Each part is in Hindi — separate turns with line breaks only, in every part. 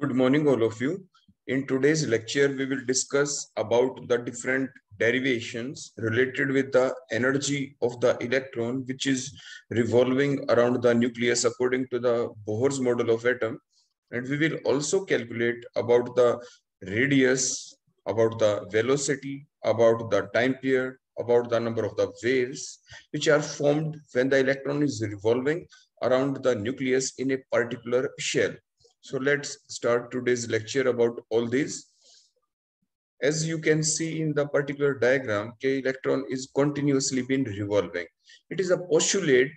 Good morning, all of you. In today's lecture, we will discuss about the different derivations related with the energy of the electron, which is revolving around the nucleus according to the Bohr's model of atom. And we will also calculate about the radius, about the velocity, about the time period, about the number of the waves, which are formed when the electron is revolving around the nucleus in a particular shell. So let's start today's lecture about all these. As you can see in the particular diagram, K electron is continuously been revolving. It is a postulate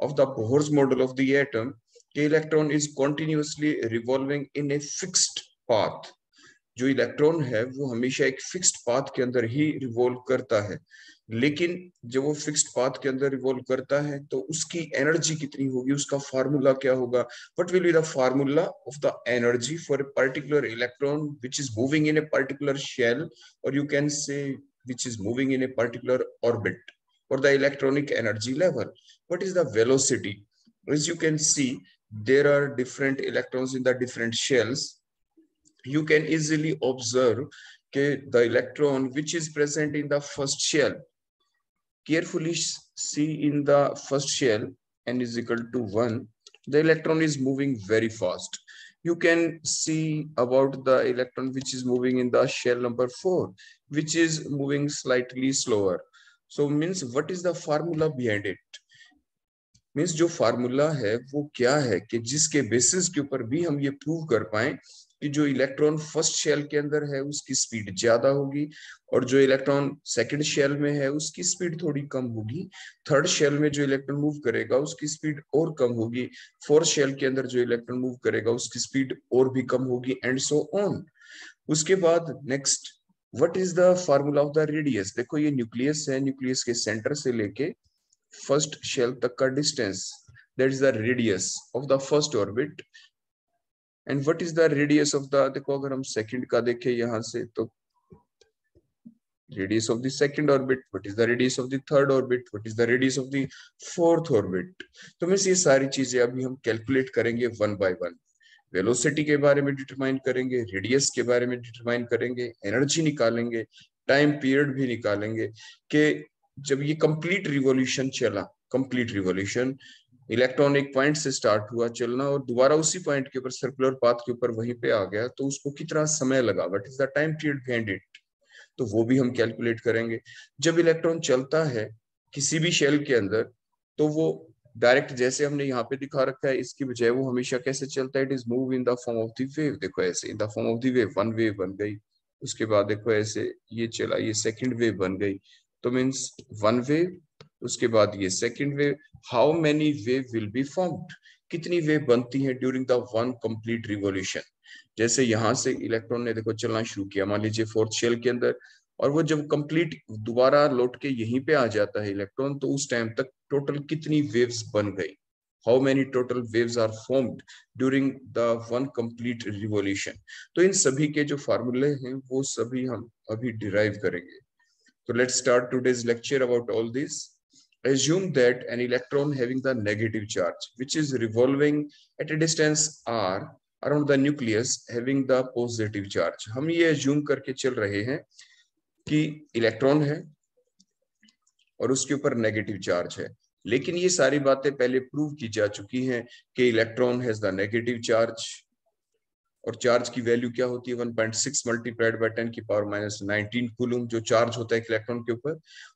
of the Bohr's model of the atom. K electron is continuously revolving in a fixed path. जो इलेक्ट्रॉन है वो हमेशा एक फिक्स्ड पाथ के अंदर ही रिवॉल्व करता है लेकिन जब वो फिक्स्ड पाथ के अंदर रिवॉल्व करता है तो उसकी एनर्जी कितनी होगी उसका फार्मूला क्या होगा what will be the formula of the energy for a particular electron which is moving in a particular shell और you can say which is moving in a particular orbit or the electronic energy level what is the velocity as you can see there are different electron in the different shells you can easily observe okay, the electron which is present in the first shell. Carefully see in the first shell, n is equal to 1, the electron is moving very fast. You can see about the electron which is moving in the shell number 4, which is moving slightly slower. So means what is the formula behind it? Means जो फार्मूला है वो क्या है कि जिसके बेसिस के ऊपर भी हम ये प्रूव कर पाए कि जो इलेक्ट्रॉन फर्स्ट शेल के अंदर है उसकी स्पीड ज्यादा होगी और जो इलेक्ट्रॉन सेकंड शेल में है उसकी स्पीड थोड़ी कम होगी थर्ड शेल में जो इलेक्ट्रॉन मूव करेगा उसकी स्पीड और कम होगी फोर्थ शेल के अंदर जो इलेक्ट्रॉन मूव करेगा उसकी स्पीड और भी कम होगी एंड सो ऑन उसके बाद next what is the formula of the radius देखो ये न्यूक्लियस है न्यूक्लियस के सेंटर से लेके first shell Tucker distance that is the radius of the first orbit And what is the radius of the देखो अगर हम second का देखें यहां से तो radius of the second orbit what is the radius of the third orbit what is the radius of the fourth orbit तो मैं ये सारी चीजें अभी हम कैलकुलेट करेंगे one by one. वेलोसिटी के बारे में डिटरमाइन करेंगे रेडियस के बारे में डिटरमाइन करेंगे एनर्जी निकालेंगे टाइम पीरियड भी निकालेंगे कि जब ये कंप्लीट रिवॉल्यूशन चला कंप्लीट रिवॉल्यूशन इलेक्ट्रॉन एक पॉइंट से स्टार्ट हुआ चलना और दोबारा उसी पॉइंट के ऊपर सर्कुलर पाथ के ऊपर वहीं पे आ गया तो उसको कितना समय लगा what is the time period behind it तो वो भी हम कैलकुलेट करेंगे जब इलेक्ट्रॉन चलता है किसी भी शेल के अंदर तो वो डायरेक्ट जैसे हमने यहाँ पे दिखा रखा है इसकी बजाय वो हमेशा कैसे चलता है it is move in the form of the wave देखो ऐसे in the form of the wave one wave बन गई उसके बाद देखो ऐसे ये चला ये सेकंड वेव बन गई तो मीन्स वन वेव उसके बाद ये second wave how many wave will be formed कितनी वेव बनती है during the one complete revolution जैसे यहां से इलेक्ट्रॉन ने देखो चलना शुरू किया मान लीजिए फोर्थ शेल के अंदर और वो जब कंप्लीट दोबारा लौट के यहीं पे आ जाता है इलेक्ट्रॉन तो उस टाइम तक टोटल कितनी वेव्स बन गई how many total waves are formed during the one complete revolution तो इन सभी के जो फार्मूले हैं वो सभी हम अभी डिराइव करेंगे So let's start today's lecture about all this. Assume that an electron having the negative charge, which is revolving at a distance r around the nucleus having the positive charge. हम ये assume करके चल रहे हैं कि electron है और उसके ऊपर negative charge है लेकिन ये सारी बातें पहले prove की जा चुकी हैं कि electron has the negative charge, और चार्ज की वैल्यू क्या होती है 1.6 मल्टीप्लाइड बाय 10 की पावर माइनस 19 कूलम जो चार्ज होता है इलेक्ट्रॉन के ऊपर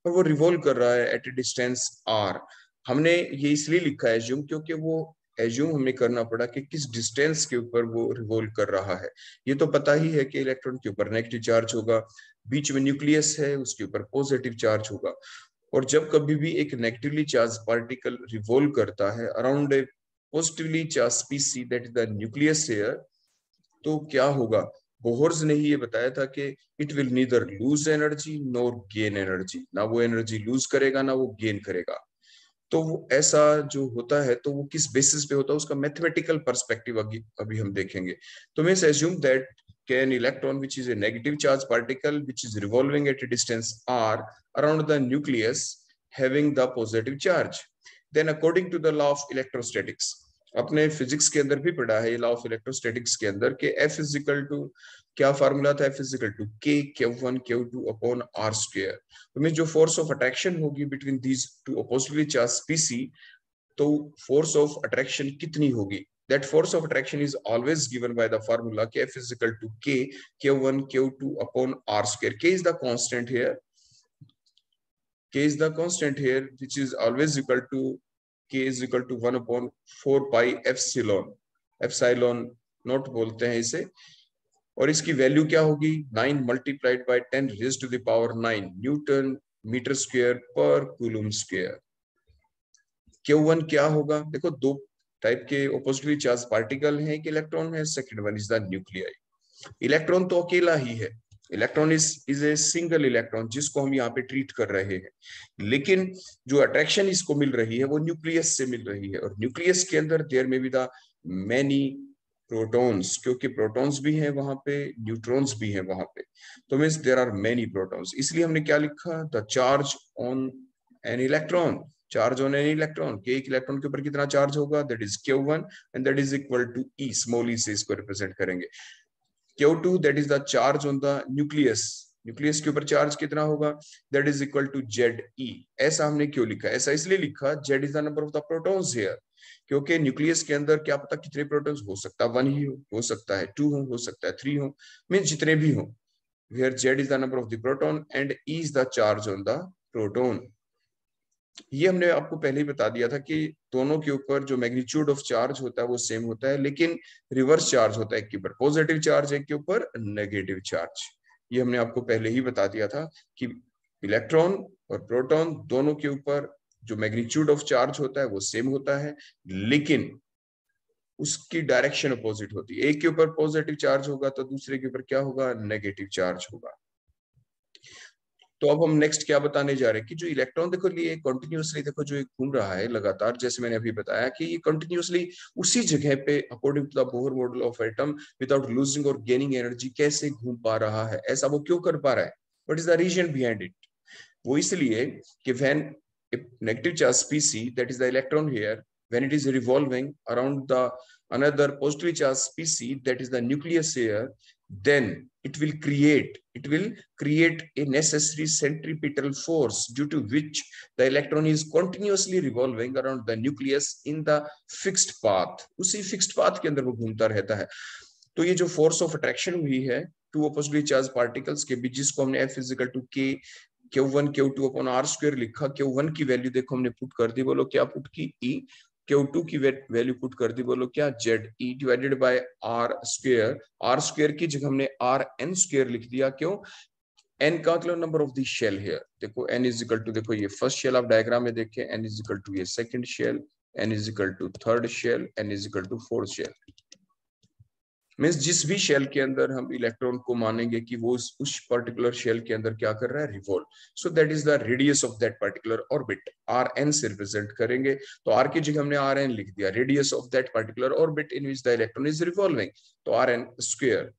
और वो रिवॉल्व कर रहा है एट ए डिस्टेंस आर हमने ये इसलिए लिखा है एज्यूम क्योंकि वो एज्यूम हमें करना पड़ा कि किस डिस्टेंस के ऊपर वो रिवॉल्व कर रहा है ये तो पता ही है कि इलेक्ट्रॉन के ऊपर नेगेटिव चार्ज होगा बीच में न्यूक्लियस है उसके ऊपर पॉजिटिव चार्ज होगा और जब कभी भी एक नेगेटिवली चार्ज पार्टिकल रिवॉल्व करता है around a positively charge species that is the nucleus here तो क्या होगा बोहर्स ने ही ये बताया था कि it will neither lose energy nor gain energy ना वो एनर्जी लूज करेगा ना वो गेन करेगा तो वो ऐसा जो होता है तो वो किस बेसिस पे होता है उसका मैथमेटिकल परस्पेक्टिव अभी अभी हम देखेंगे तो miss assume that an electron which is a negative charge particle which is revolving at a distance r around the nucleus having the positive charge then according to the law of electrostatics अपने फिजिक्स के अंदर भी पढ़ा है लॉ ऑफ इलेक्ट्रोस्टैटिक्स के अंदर कि एफ इजिकल टू क्या फार्मूला था F is equal to K Q one Q two upon r square तो मीन जो फोर्स ऑफ अट्रैक्शन होगी between these two oppositely charge species तो फोर्स ऑफ अट्रैक्शन कितनी होगी that force of attraction is always given by the formula kf is equal to k k1 k2 upon r square k is the constant here k is the constant here which is always equal to k is equal to one upon four pi epsilon epsilon not बोलते हैं इसे और इसकी वैल्यू क्या होगी nine multiplied by ten raise to the power nine newton metre square पर कूलम स्क्वेयर क्यू वन क्या होगा देखो दो टाइप के ओपोजिटली चार्ज पार्टिकल हैं कि इलेक्ट्रॉन है second one is the nuclei electron तो अकेला ही है electron is is a single electron जिसको हम यहाँ पे ट्रीट कर रहे हैं लेकिन जो अट्रैक्शन इसको मिल रही है वो न्यूक्लियस से मिल रही है और न्यूक्लियस के अंदर there may be the many protons क्योंकि प्रोटॉन्स भी हैं वहां पे न्यूट्रॉन्स भी हैं वहां पे तो means there are many protons इसलिए हमने क्या लिखा the charge on an electron charge on an electron के एक इलेक्ट्रॉन के ऊपर कितना चार्ज होगा that is Q one and that is equal to e small e से इसको रिप्रेजेंट करेंगे Q two that is the charge on the nucleus nucleus के ऊपर चार्ज कितना होगा that is equal to Z e ऐसा हमने क्यों लिखा ऐसा इसलिए लिखा Z is the number of the protons here क्योंकि न्यूक्लियस के अंदर क्या पता कितने प्रोटॉन्स हो सकता है वन ही हो हो सकता है टू हो हो सकता है थ्री हो मीन जितने भी हो where Z is the number of the proton and e is the charge on the proton ये हमने आपको पहले ही बता दिया था कि दोनों के ऊपर जो मैग्नीट्यूड ऑफ चार्ज होता है वो सेम होता है लेकिन रिवर्स चार्ज होता है एक के ऊपर पॉजिटिव चार्ज एक के ऊपर नेगेटिव चार्ज ये हमने आपको पहले ही बता दिया था कि इलेक्ट्रॉन और प्रोटॉन दोनों के ऊपर जो मैग्नीट्यूड ऑफ चार्ज होता है वो सेम होता है लेकिन उसकी डायरेक्शन अपोजिट होती है एक के ऊपर पॉजिटिव चार्ज होगा तो दूसरे के ऊपर क्या होगा नेगेटिव चार्ज होगा तो अब हम नेक्स्ट क्या बताने जा रहे हैं कि जो इलेक्ट्रॉन देखो लिए कंटिन्यूसली देखो जो घूम रहा है लगातार जैसे मैंने अभी बताया कि ये कंटिन्यूसली उसी जगह पे according to the Bohr model of atom without losing और गेनिंग एनर्जी कैसे घूम पा रहा है ऐसा वो क्यों कर पा रहा है what is the reason behind it वो इसलिए कि when negative charge species that is the electron here when it is revolving around the another positive charge species that is the nucleus here then it will create, it will create a necessary centripetal force due to which the electron is continuously revolving around the nucleus in the fixed path. usi fixed path ke andar wo ghumta rehta hai to ye jo force of attraction hui hai two oppositely charged particles ke के jisko humne f is equal to k Q1, Q2 upon r square likha Q1 ki value dekho humne put kar di bolo kya put ki E Q की वैल्यू पुट कर दी बोलो क्या Z e divided by r square r square की जगह हमने आर एन स्क्र लिख दिया क्यों एन का क्लो number of the shell here देखो एन इज इकल टू देखो ये फर्स्ट शेल आप डायग्राम में देखें एन इज इकल टू ये second shell n is equal to third shell n is equal to fourth shell means जिस भी शेल के अंदर हम इलेक्ट्रॉन को मानेंगे कि वो उस पर्टिकुलर शेल के अंदर क्या कर रहा है revolve so that is the radius of that particular orbit r n से रिप्रेजेंट करेंगे तो आर की जगह हमने आर एन लिख दिया radius of that particular orbit in which the electron is revolving तो आर एन स्क्वेयर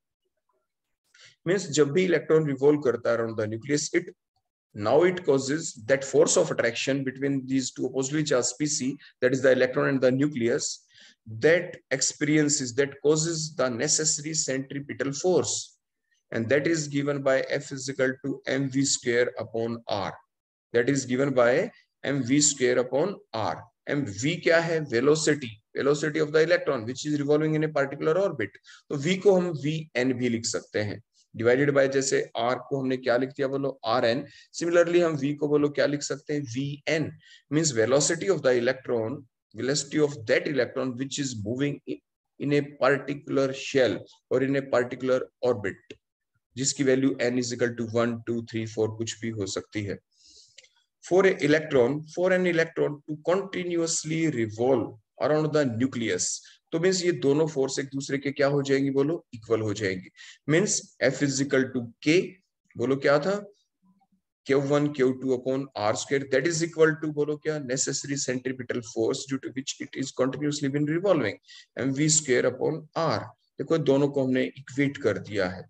मीन्स जब भी इलेक्ट्रॉन रिवॉल्व करता है around the nucleus it now it causes that force of attraction between these two opposite charged species that is the electron and the nucleus that experiences that causes the necessary centripetal force and that is given by F is equal to mv square upon r that is given by mv square upon r and v kya hai velocity velocity of the electron which is revolving in a particular orbit so v को हम vn bhi likh sakte hain divided by jaise r को हमने क्या लिख दिया बोलो rn similarly hum v को बोलो क्या लिख सकते हैं vn means velocity of the electron velocity of that electron which is moving in, a particular shell or in a particular orbit jiski value n is equal to 1 2 3 4 kuch bhi ho sakti hai for a electron for an electron to continuously revolve around the nucleus तो मीन्स ये दोनों फोर्स एक दूसरे के क्या हो जाएंगे बोलो इक्वल हो जाएंगे मीन्स एफ इजिकल टू के बोलो क्या था Q1, Q2 upon R square, that is equal to bolo kya, necessary centripetal force due to which it is continuously been revolving, mv square upon R. देखो दोनों को हमने इक्वेट कर दिया है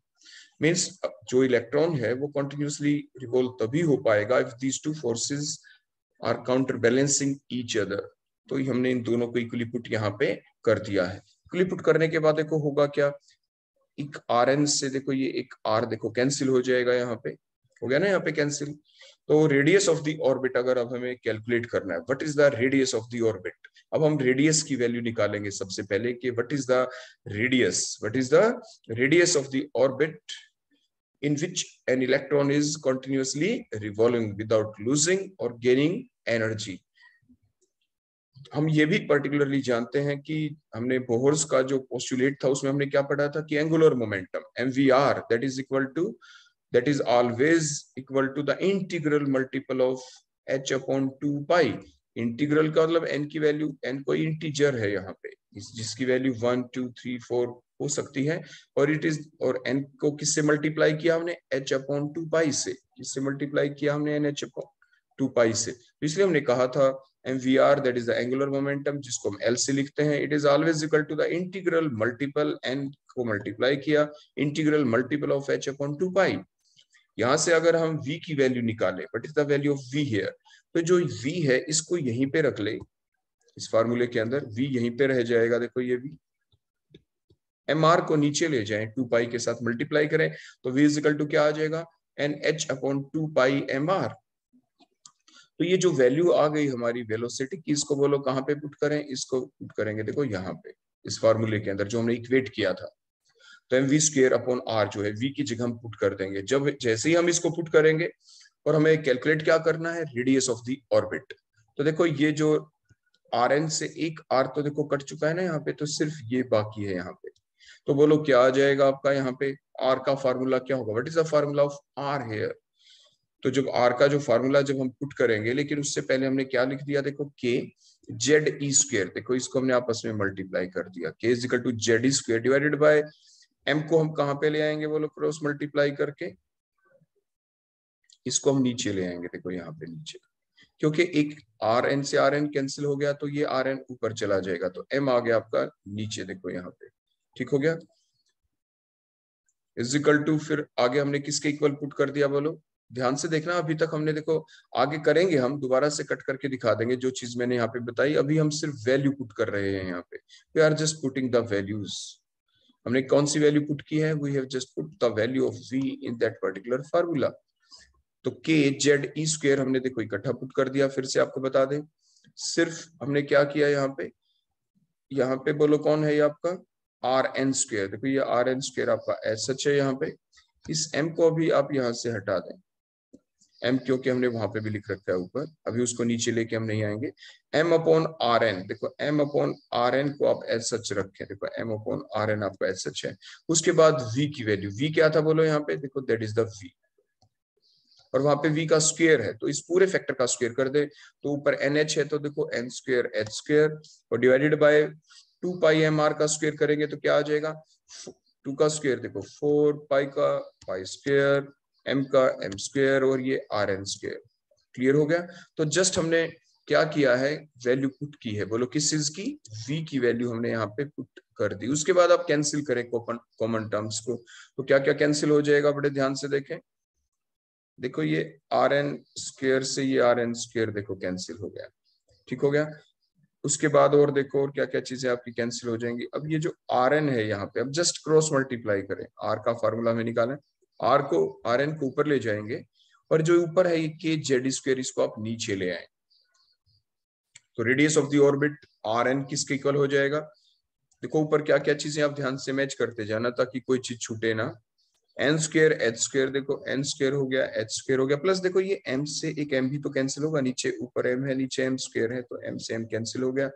मीन्स जो इलेक्ट्रॉन है वो कंटिन्यूसली रिवॉल्व तभी हो पाएगा if these two forces are counter balancing each other तो हमने इन दोनों को इक्वली पुट यहाँ पे कर दिया है इक्वली पुट करने के बाद देखो होगा क्या एक आर एन से देखो ये एक आर देखो कैंसिल हो जाएगा यहाँ पे हो गया ना यहाँ पे कैंसिल तो रेडियस ऑफ दी ऑर्बिट अगर अब हमें कैलकुलेट करना है what is the radius of the orbit अब हम रेडियस की वैल्यू निकालेंगे सबसे पहले कि what is the radius what is the radius of the orbit in which an electron is continuously revolving without losing और गेनिंग एनर्जी हम ये भी पर्टिकुलरली जानते हैं कि हमने बोहर्स का जो पोस्टुलेट था उसमें हमने क्या पढ़ा था कि angular momentum m v r that is equal to that is always equal to the integral multiple of h upon 2 pi. integral ka matlab मतलब n ki value n integer hai yahan pe is jiski value 1 2 3 4 हो सकती है और इट इज और n को किससे मल्टीप्लाई किया हमने h अपॉन टू पाई से किससे मल्टीप्लाई किया हमने n h upon two pi से तो इसलिए हमने कहा था m v r that is the angular momentum जिसको हम एल से लिखते हैं it is always equal to the integral multiple n को मल्टीप्लाई किया integral multiple of h upon two pi यहां से अगर हम वी की वैल्यू निकालें what is the value of v here तो जो वी है इसको यहीं पे रख ले इस फार्मूले के अंदर वी यहीं पे रह जाएगा देखो ये वी एम आर को नीचे ले जाए टू पाई के साथ मल्टीप्लाई करें तो वी इजिकल टू क्या आ जाएगा n h upon two pi m r तो ये जो वैल्यू आ गई हमारी वेलोसिटी की इसको बोलो कहाँ पे पुट करें इसको पुट करेंगे देखो यहाँ पे इस फॉर्मूले के अंदर जो हमने इक्वेट किया था तो m v square upon r जो है वी की जगह हम पुट कर देंगे जब जैसे ही हम इसको पुट करेंगे और हमें कैलकुलेट क्या करना है रेडियस ऑफ दी ऑर्बिट तो देखो ये जो आर एन से एक आर तो देखो कट चुका है ना यहाँ पे तो सिर्फ ये बाकी है यहाँ पे तो बोलो क्या आ जाएगा आपका यहाँ पे आर का फार्मूला क्या होगा what is the formula of r here तो जब आर का जो फार्मूला जब हम पुट करेंगे लेकिन उससे पहले हमने क्या लिख दिया देखो के जेड ई स्क्र देखो इसको हमने आपस में मल्टीप्लाई कर दिया k is to Z e square divided by m को हम कहां पे ले आएंगे बोलो क्रॉस मल्टीप्लाई करके इसको हम नीचे ले आएंगे देखो यहाँ पे नीचे क्योंकि एक आर एन से आर एन कैंसिल हो गया तो ये आर एन ऊपर चला जाएगा तो एम आ गया आपका नीचे देखो यहाँ पे ठीक हो गया इजिकल टू फिर आगे हमने किसके इक्वल पुट कर दिया बोलो ध्यान से देखना अभी तक हमने देखो आगे करेंगे हम दोबारा से कट करके दिखा देंगे जो चीज मैंने यहाँ पे बताई अभी हम सिर्फ वैल्यू पुट कर रहे हैं यहाँ पे we are just putting the values हमने कौन सी वैल्यू पुट की है we have just put the value of v in that particular formula तो k z e स्क्वायर हमने देखो इकट्ठा पुट कर दिया फिर से आपको बता दें सिर्फ हमने क्या किया यहाँ पे यहाँ पे बोलो कौन है ये आपका आर एन स्क्र देखो ये आर एन स्क्र आपका एस सच है यहाँ पे इस m को भी आप यहाँ से हटा दें एम क्योंकि हमने वहां पे भी लिख रखा है ऊपर अभी उसको नीचे लेके हम नहीं आएंगे एम अपॉन आर एन देखो एम अपॉन आर एन को आप एस सच रखें देखो एम अपॉन आर एन आपका एस सच है उसके बाद वी की वैल्यू वी क्या था बोलो यहाँ पे देखो दैट इज द वी और वहां पे v का स्क्वेयर है तो इस पूरे फैक्टर का स्क्वेयर कर दे तो ऊपर एन एच है तो देखो एन स्क्वेयर एच स्क्वेयर और divided by two pi m r का स्क्वेयर करेंगे तो क्या आ जाएगा टू का स्क्वेयर देखो फोर पाई का पाई स्क्वेयर एम का एम स्क्र और ये आर एन स्क्र क्लियर हो गया तो जस्ट हमने क्या किया है वैल्यू पुट की है बोलो किस चीज की v की वैल्यू हमने यहाँ पे पुट कर दी उसके बाद आप कैंसिल करें कॉमन टर्म्स को तो क्या क्या कैंसिल हो जाएगा बड़े ध्यान से देखें देखो ये आर एन स्क्र से ये आर एन स्क्र देखो कैंसिल हो गया ठीक हो गया उसके बाद और देखो और क्या क्या चीजें आपकी कैंसिल हो जाएंगी अब ये जो आर एन है यहाँ पे अब जस्ट क्रॉस मल्टीप्लाई करें आर का फॉर्मूला हमें निकालें आर को आर एन को ऊपर ले जाएंगे और जो ऊपर है के जेड स्क्वेयर इसको आप नीचे ले आए तो radius of orbit r n किसके इक्वल हो जाएगा देखो ऊपर क्या क्या चीजें आप ध्यान से मैच करते जाना ताकि कोई चीज छूटे ना एन स्क्र एच स्क्र देखो एन स्क्र हो गया एच स्क्र हो गया प्लस देखो ये एम से एक एम भी तो कैंसिल होगा नीचे ऊपर एम है नीचे एम स्क्र है तो एम से एम कैंसिल हो गया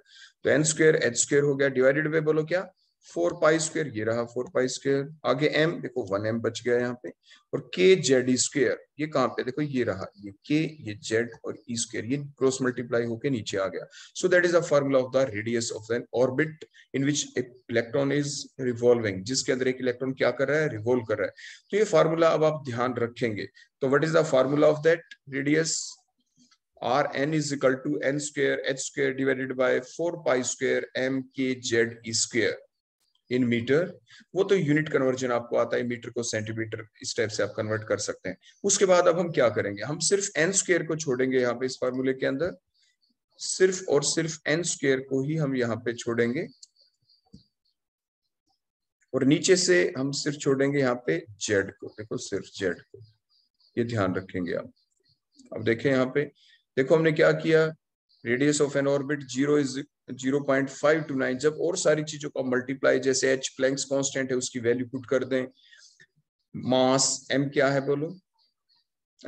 तो एन स्क्र एच स्क्र हो गया डिवाइडेड बाय बोलो क्या फोर पाई स्क्र ये रहा फोर पाई स्क्र आगे एम देखो वन एम बच गया यहाँ पे और के जेड स्क्र ये कहाँ पे देखो ये रहा ये के ये जेड और ई e स्क्र ये क्रॉस मल्टीप्लाई होके नीचे आ गया so that is a formula of the radius of an orbit in which electron is revolving जिसके अंदर एक इलेक्ट्रॉन क्या कर रहा है रिवॉल्व कर रहा है तो ये फार्मूला अब आप ध्यान रखेंगे तो what is the formula of that radius r n is equal to n square h square divided by 4 pi square m k z e square in meter वो तो यूनिट कन्वर्जन आपको आता है मीटर को सेंटीमीटर इस टाइप से आप कन्वर्ट कर सकते हैं उसके बाद अब हम क्या करेंगे हम सिर्फ एन स्क्र को छोड़ेंगे यहाँ पे इस फॉर्मूले के अंदर सिर्फ और सिर्फ एन स्क्र को ही हम यहाँ पे छोड़ेंगे और नीचे से हम सिर्फ छोड़ेंगे यहाँ पे जेड को देखो सिर्फ जेड को ये ध्यान रखेंगे आप अब देखें यहाँ पे देखो हमने क्या किया radius of an orbit zero is zero point five two nine जब और सारी चीजों का मल्टीप्लाई जैसे एच प्लैंक्स कांस्टेंट है उसकी वैल्यू पुट कर दें मास एम क्या है बोलो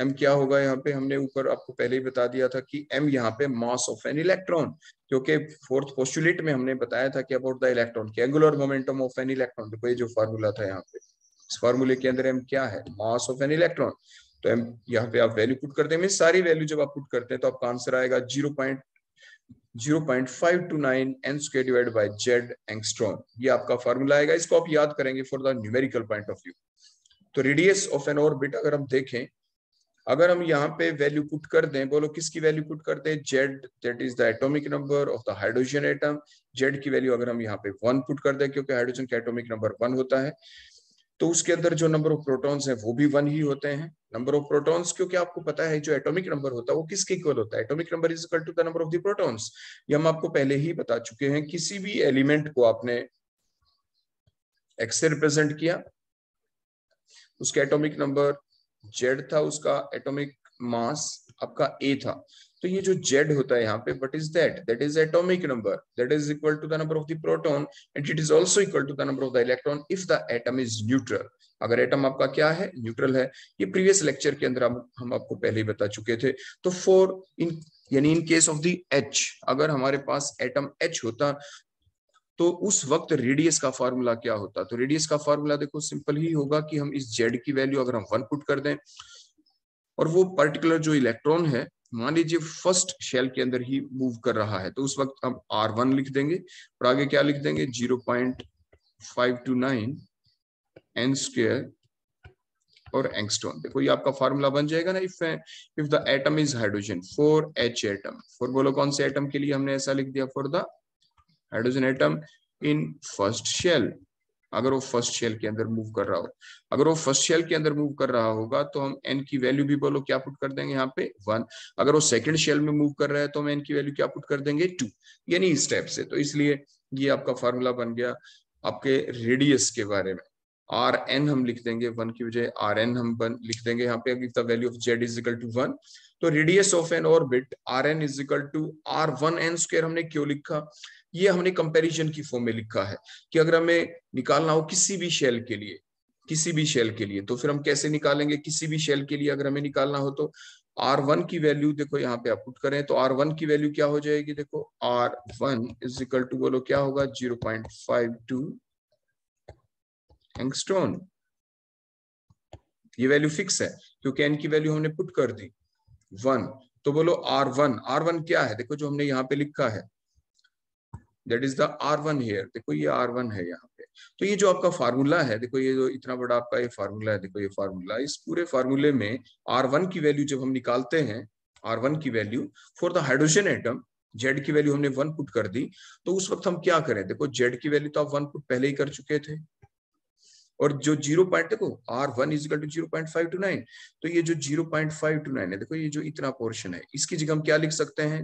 एम क्या होगा यहाँ पे हमने ऊपर आपको पहले ही बता दिया था कि एम यहाँ पे मास ऑफ एन इलेक्ट्रॉन क्योंकि फोर्थ पोस्टुलेट में हमने बताया था कि अबाउट द इलेक्ट्रॉन के angular momentum of an electron देखो ये जो फार्मूला था यहाँ पे इस फॉर्मूले के अंदर एम क्या है मास ऑफ एन इलेक्ट्रॉन तो एम यहाँ पे आप वैल्यू पुट करते हैं सारी वैल्यू जब आप पुट करते हैं तो आपका आंसर आएगा zero point zero point five two nine n square divide by z angstrom ये आपका फॉर्मूला आएगा इसको आप याद करेंगे for the numerical point of view तो रेडियस ऑफ एन ऑर्बिट अगर हम देखें अगर हम यहाँ पे वैल्यू पुट कर दें बोलो किसकी वैल्यू पुट कर दें z that is the atomic number of the hydrogen atom z की वैल्यू अगर हम यहाँ पे वन पुट कर दें क्योंकि हाइड्रोजन का एटॉमिक नंबर वन होता है तो उसके अंदर जो नंबर ऑफ प्रोटॉन्स है वो भी वन ही होते हैं नंबर ऑफ प्रोटॉन्स क्योंकि आपको पता है जो एटॉमिक नंबर होता है वो किसके इक्वल होता है atomic number is equal to the number of the protons ये हम आपको पहले ही बता चुके हैं किसी भी एलिमेंट को आपने एक्स से रिप्रेजेंट किया उसका एटॉमिक नंबर जेड था उसका एटॉमिक मास आपका ए था तो ये जो जेड होता है यहाँ पे what is that that is atomic number that is equal to the number of the proton and it is also equal to the number of the electron if the atom is neutral अगर एटम आपका क्या है न्यूट्रल है ये प्रीवियस लेक्चर के अंदर हम आपको पहले ही बता चुके थे तो फोर इन यानी in case of the h अगर हमारे पास एटम एच होता तो उस वक्त रेडियस का फॉर्मूला क्या होता तो रेडियस का फॉर्मूला देखो सिंपल ही होगा कि हम इस जेड की वैल्यू अगर हम वन पुट कर दें और वो पर्टिकुलर जो इलेक्ट्रॉन है मान लीजिए फर्स्ट शेल के अंदर ही मूव कर रहा है तो उस वक्त हम आर वन लिख देंगे और आगे क्या लिख देंगे zero point five two nine n square और एंगस्टोन देखो ये आपका फॉर्मूला बन जाएगा ना if if the atom is hydrogen for h atom for बोलो कौन से एटम के लिए हमने ऐसा लिख दिया for the hydrogen atom in first shell अगर वो फर्स्ट शेल के अंदर मूव कर रहा हो अगर वो फर्स्ट शेल के अंदर मूव कर रहा होगा तो हम एन की वैल्यू भी बोलो क्या पुट कर देंगे यहाँ पे वन अगर वो सेकंड शेल में मूव कर रहा है तो हम एन की वैल्यू क्या पुट कर देंगे टू यानी इस टाइप से तो इसलिए ये आपका फॉर्मूला बन गया आपके रेडियस के बारे में आर एन हम लिख देंगे वन की बजाय आर एन हम लिख देंगे यहाँ पे the value of z is equal to one तो radius of an orbit r n is equal to are one n square हमने क्यों लिखा ये हमने कंपैरिजन की फॉर्म में लिखा है कि अगर हमें निकालना हो किसी भी शेल के लिए किसी भी शेल के लिए तो फिर हम कैसे निकालेंगे किसी भी शेल के लिए अगर हमें निकालना हो तो आर वन की वैल्यू देखो यहाँ पे आप पुट करें तो आर वन की वैल्यू क्या हो जाएगी देखो r one is equal to बोलो क्या होगा zero point five two angstrom ये वैल्यू फिक्स है क्योंकि एन की वैल्यू हमने पुट कर दी वन तो बोलो आर वन आर वन क्या है देखो जो हमने यहाँ पे लिखा है that is the r one here देखो ये आर वन है यहाँ पे तो ये जो आपका फार्मूला है देखो ये जो इतना बड़ा आपका ये फार्मूला है देखो ये फार्मूला इस पूरे फार्मूले में आर वन की वैल्यू जब हम निकालते हैं आर वन की value for the hydrogen atom z की वैल्यू हमने वन पुट कर दी तो उस वक्त हम क्या करें देखो जेड की वैल्यू तो आप वन पुट पहले ही कर चुके थे और जो जीरो पॉइंट देखो r one is equal to zero point five two nine तो ये जो zero point five two nine है देखो ये जो इतना पोर्शन है इसकी जगह हम क्या लिख सकते हैं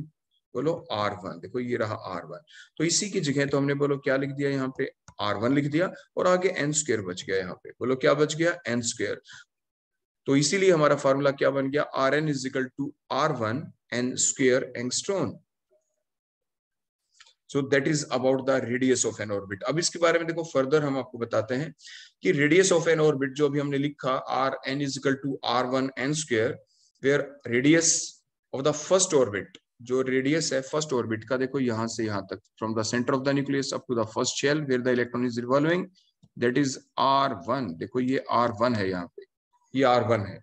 बोलो आर वन देखो ये रहा आर वन तो इसी की जगह तो हमने बोलो क्या लिख दिया यहाँ पे आर वन लिख दिया और आगे एन स्क्र बच गया यहाँ पे बोलो क्या बच गया एन स्क्र तो इसीलिए हमारा फॉर्मूला क्या बन गया r n is equal to are one n square angstrom so that is about the radius of an orbit अब इसके बारे में देखो फर्दर हम आपको बताते हैं कि रेडियस ऑफ एन ऑर्बिट जो अभी हमने लिखा r n is equal to are one n square where radius of the first orbit जो रेडियस है फर्स्ट ऑर्बिट का देखो यहां से यहां तक from the centre of the nucleus up to the first shell where the electron is revolving that is r one देखो ये आर वन है यहाँ पे ये आर वन है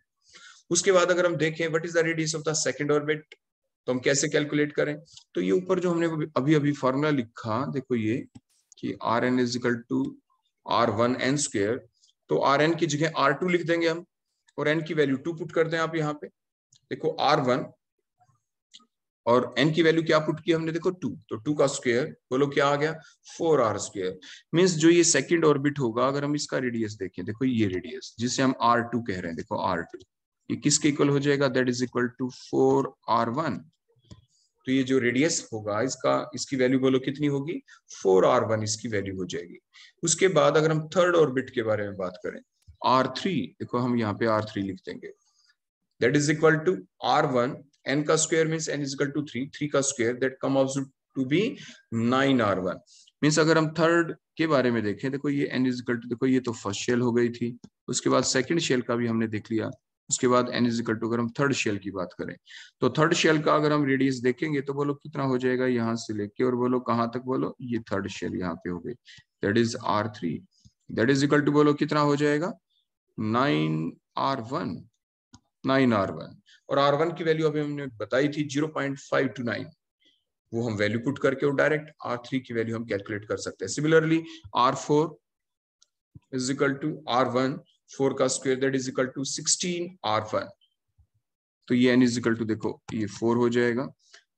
उसके बाद अगर हम देखें what is the radius of the second orbit तो हम कैसे कैलकुलेट करें तो ये ऊपर जो हमने अभी अभी फॉर्मूला लिखा देखो ये कि r n is equal to are one n square तो आर एन की जगह आर टू लिख देंगे हम और एन की वैल्यू टू पुट करते हैं आप यहाँ पे देखो आर वन और एन की वैल्यू क्या पुट की हमने देखो टू तो टू का स्क्वेयर बोलो क्या आ गया फोर आर स्क्वेयर मीन्स जो ये सेकंड ऑर्बिट होगा अगर हम इसका रेडियस देखें देखो ये रेडियस जिसे हम आर टू कह रहे हैं देखो आर टू ये किसके इक्वल हो जाएगा that is equal to four are one तो ये जो रेडियस होगा इसका इसकी वैल्यू बोलो कितनी होगी फोर आर वन इसकी वैल्यू हो जाएगी उसके बाद अगर हम थर्ड ऑर्बिट के बारे में बात करें आर थ्री देखो हम यहाँ पे आर थ्री लिख देंगे that is equal to are one n का square means n is equal to 3 3 का square that comes out to be 9r1 means अगर हम थर्ड के बारे में देखें देखो ये एन इज टू देखो ये तो फर्स्ट शेल हो गई थी उसके बाद सेकंड शेल का भी हमने देख लिया उसके बाद एन इज टू अगर हम थर्ड शेल की बात करें तो थर्ड शेल का अगर हम रेडियस देखेंगे तो बोलो कितना हो जाएगा यहाँ से लेके और बोलो कहाँ तक बोलो ये थर्ड शेल यहाँ पे हो गई that is r three that is equal to बोलो कितना हो जाएगा nine are one nine are one और आर वन की वैल्यू अभी हमने बताई थी zero point five two nine वो हम वैल्यू पुट करके और डायरेक्ट आर थ्री की वैल्यू हम कैलकुलेट कर सकते हैं similarly are four is equal to are one four का square that is equal to sixteen are one तो ये एन इज इक्वल टू देखो ये फोर हो जाएगा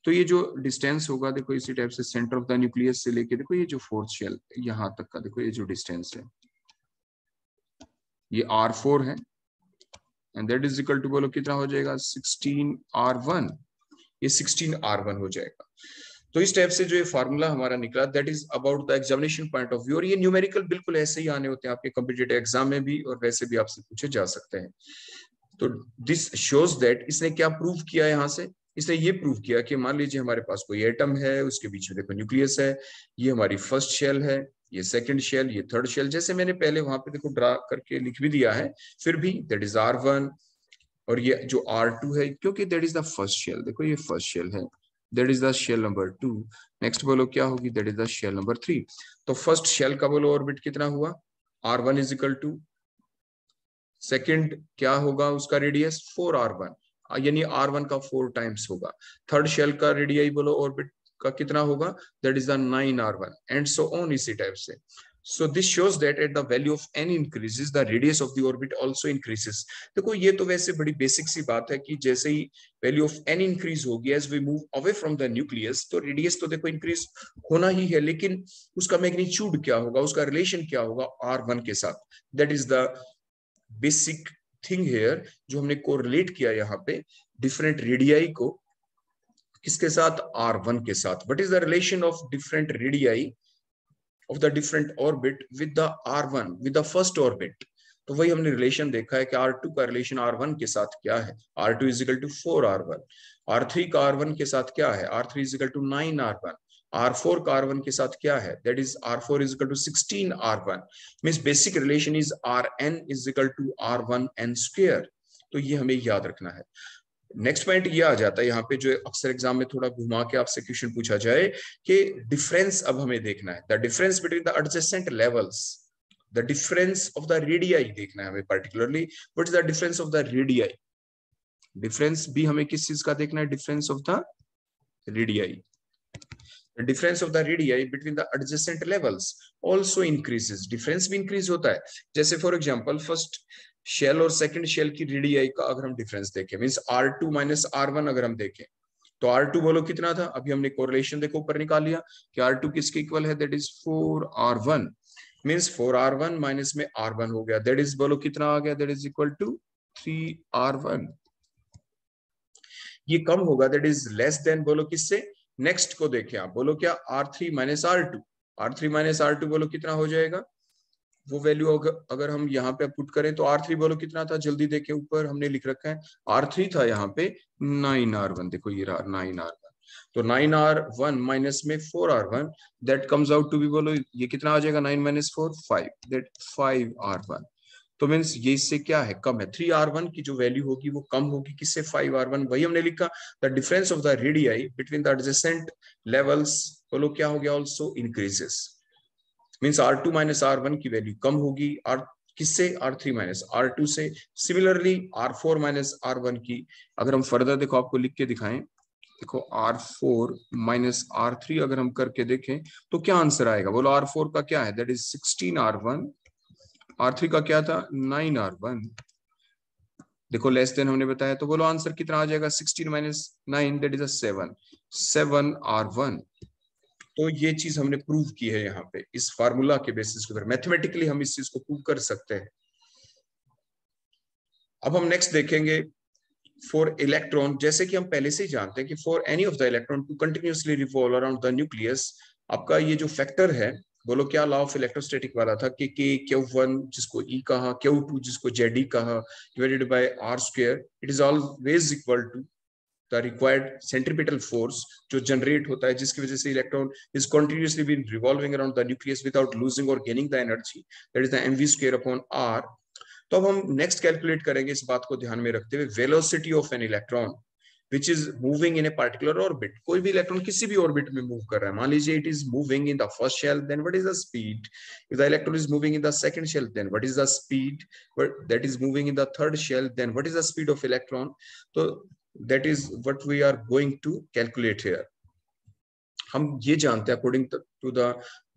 तो ये जो डिस्टेंस होगा देखो इसी टाइप से सेंटर ऑफ द न्यूक्लियस से लेके देखो ये जो फोर्थ शेल यहां तक का देखो ये जो डिस्टेंस है ये आर फोर है and that is equal to बोलो कितना हो जाएगा सिक्सटीन आर वन ये सिक्सटीन आर वन हो जाएगा तो इस टाइप से जो ये फार्मूला हमारा निकला that is about the examination point of view और ये न्यूमेरिकल बिल्कुल ऐसे ही आने होते हैं आपके कॉम्पिटेटिव एग्जाम में भी और वैसे भी आपसे पूछे जा सकते हैं तो दिस शोज दैट इसने क्या प्रूव किया यहाँ से इसने ये प्रूव किया कि मान लीजिए हमारे पास कोई एटम है उसके बीच में देखो न्यूक्लियस है ये हमारी फर्स्ट शेल है ये सेकंड शेल ये थर्ड शेल जैसे मैंने पहले वहां पे देखो ड्रा करके लिख भी दिया है फिर भी दैट इज आर वन और ये जो आर टू है क्योंकि that is the first shell देखो ये फर्स्ट शेल है that is the shell number two next बोलो क्या होगी that is the shell number three तो फर्स्ट शेल का बोलो ऑर्बिट कितना हुआ r one is equal to second क्या होगा उसका रेडियस फोर आर वन यानी आर वन का फोर टाइम्स होगा थर्ड शेल का रेडियाई बोलो ऑर्बिट का कितना होगा that is the nine are one and so on इसी टाइप से so this shows that at the value of n increases the radius of the orbit also increases देखो ये तो वैसे बड़ी बेसिक सी बात है कि जैसे ही वैल्यू ऑफ एन इंक्रीज होगी as we move away from the nucleus तो रेडियस तो देखो इंक्रीज होना ही है लेकिन उसका मैग्नीच्यूड क्या होगा उसका रिलेशन क्या होगा आर वन के साथ that is the basic thing here जो हमने कोरिलेट किया यहाँ पे डिफरेंट रेडियाई को किसके साथ आर वन के साथ what is the relation of different radii of the different orbit with the r one with the first orbit तो वही हमने रिलेशन देखा है कि R2 का रिलेशन R1 के साथ क्या है R2 two equal to four are one R three का आर वन के साथ क्या है R three equal to nine are one R four का आर वन के साथ क्या है that is R four equal to sixteen are one mean basic relation is R n equal to are one n square तो ये हमें याद रखना है नेक्स्ट पॉइंट ये आ जाता है यहाँ पे जो अक्सर एग्जाम में थोड़ा घुमा के आपसे क्वेश्चन पूछा जाए कि डिफरेंस अब हमें देखना है the difference between the adjacent levels the difference of the radii देखना है हमें particularly what is the difference of the radii difference भी हमें किस चीज का देखना है difference of the radii The difference of the radii between the adjacent levels also increases. Difference भी इंक्रीज होता है. जैसे फॉर example, फर्स्ट शेल और सेकंड शेल की रीडीआई का अगर हम डिफरेंस देखें means R two minus R one अगर हम देखें तो आर टू बोलो कितना था अभी हमने कोरिलेशन देखो ऊपर निकाल लिया कि आर टू किसके इक्वल है that is four are one means four are one minus में आर वन हो गया दैट इज बोलो कितना आ गया that is equal to three R one ये कम होगा दैट इज लेस देन बोलो किससे नेक्स्ट को देखें आप बोलो क्या R three minus R two R three minus R two बोलो कितना हो जाएगा वो वैल्यू अगर हम यहाँ पे पुट करें तो आर थ्री बोलो कितना था जल्दी देखे ऊपर हमने लिख रखा है आर थ्री था यहाँ पे नाइन आर वन देखो ये नाइन आर वन तो नाइन आर वन माइनस में four are one that comes out to be बोलो ये कितना आ जाएगा nine minus four five that five R one तो मीन्स ये इससे क्या है कम है थ्री आर वन की जो वैल्यू होगी वो कम होगी किससे फाइव आर वन वही हमने लिखा the difference of the radii between the adjacent levels बोलो क्या हो गया also increases means R two minus R one की वैल्यू कम होगी आर किससे R three minus R two से similarly are four minus R one की अगर हम फर्दर देखो आपको लिख के दिखाएं देखो R four minus R three अगर हम करके देखें तो क्या आंसर आएगा बोलो आर फोर का क्या है that is sixteen are one R three का क्या था नाइन आर वन देखो लेस देन हमने बताया तो बोलो आंसर कितना आ जाएगा sixteen minus nine that is a seven seven R one तो ये चीज हमने प्रूव की है यहाँ पे इस फार्मूला के बेसिस के ऊपर मैथमेटिकली हम इस चीज को प्रूव कर सकते हैं अब हम नेक्स्ट देखेंगे फॉर इलेक्ट्रॉन जैसे कि हम पहले से ही जानते हैं कि for any of the electron to continuously revolve around the nucleus आपका ये जो फैक्टर है बोलो क्या लॉ ऑफ इलेक्ट्रोस्टेटिक वाला था कि के क्यू वन जिसको ई e कहा क्यू टू जिसको जेड ई e कहा divided by R square it is always equal to the required centripetal force जो जनरेट होता है जिसकी वजह से electron is is been revolving around the nucleus without losing और gaining the energy that is the m v square upon R तो अब हम नेक्स्ट कैलकुलेट करेंगे इस बात को ध्यान में रखते हुए velocity of an electron which is moving in a particular orbit कोई भी इलेक्ट्रॉन किसी भी ऑर्बिट में मूव कर रहा है मान लीजिए it is moving in the first shell then what is the speed if the electron is moving in the second shell then what is the speed that is moving in the third shell then what is the speed of electron तो that is what we are going to calculate here हम ये जानते हैं according to the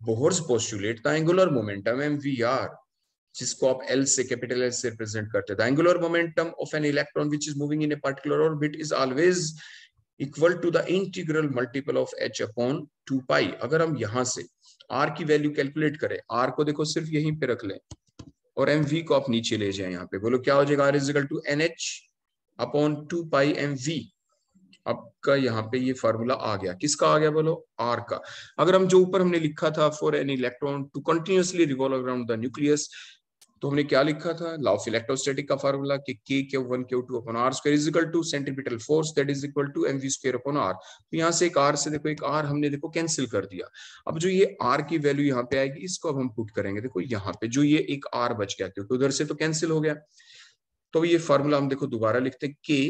Bohr's postulate the angular momentum m v r जिसको आप एल से कैपिटल एल से रिप्रेजेंट करते हैं angular momentum of an electron which is moving in a particular orbit is always equal to the integral multiple of h upon two pi अगर हम यहां से आर की वैल्यू कैलकुलेट करें आर को देखो सिर्फ यहीं पे रख लें और एम वी को आप नीचे ले जाए यहाँ पे बोलो क्या हो जाएगा R equal to n h upon two pi m v आपका यहाँ पे ये फार्मूला आ गया किसका आ गया बोलो आर का अगर हम जो ऊपर हमने लिखा था for an electron to continuously revolve around the nucleus तो हमने क्या लिखा था लॉ ऑफ इलेक्ट्रोस्टैटिक का फार्मूला कि k k one k two upon R square is equal to centripetal force that is equal to m v square upon R तो यहाँ से एक आर से देखो एक आर हमने देखो कैंसिल कर दिया अब जो ये आर की वैल्यू यहाँ पे आएगी इसको अब हम पुट करेंगे देखो यहाँ पे जो ये एक आर बच गया क्योंकि उधर से तो कैंसिल हो गया तो ये फार्मूला हम देखो दोबारा लिखते हैं के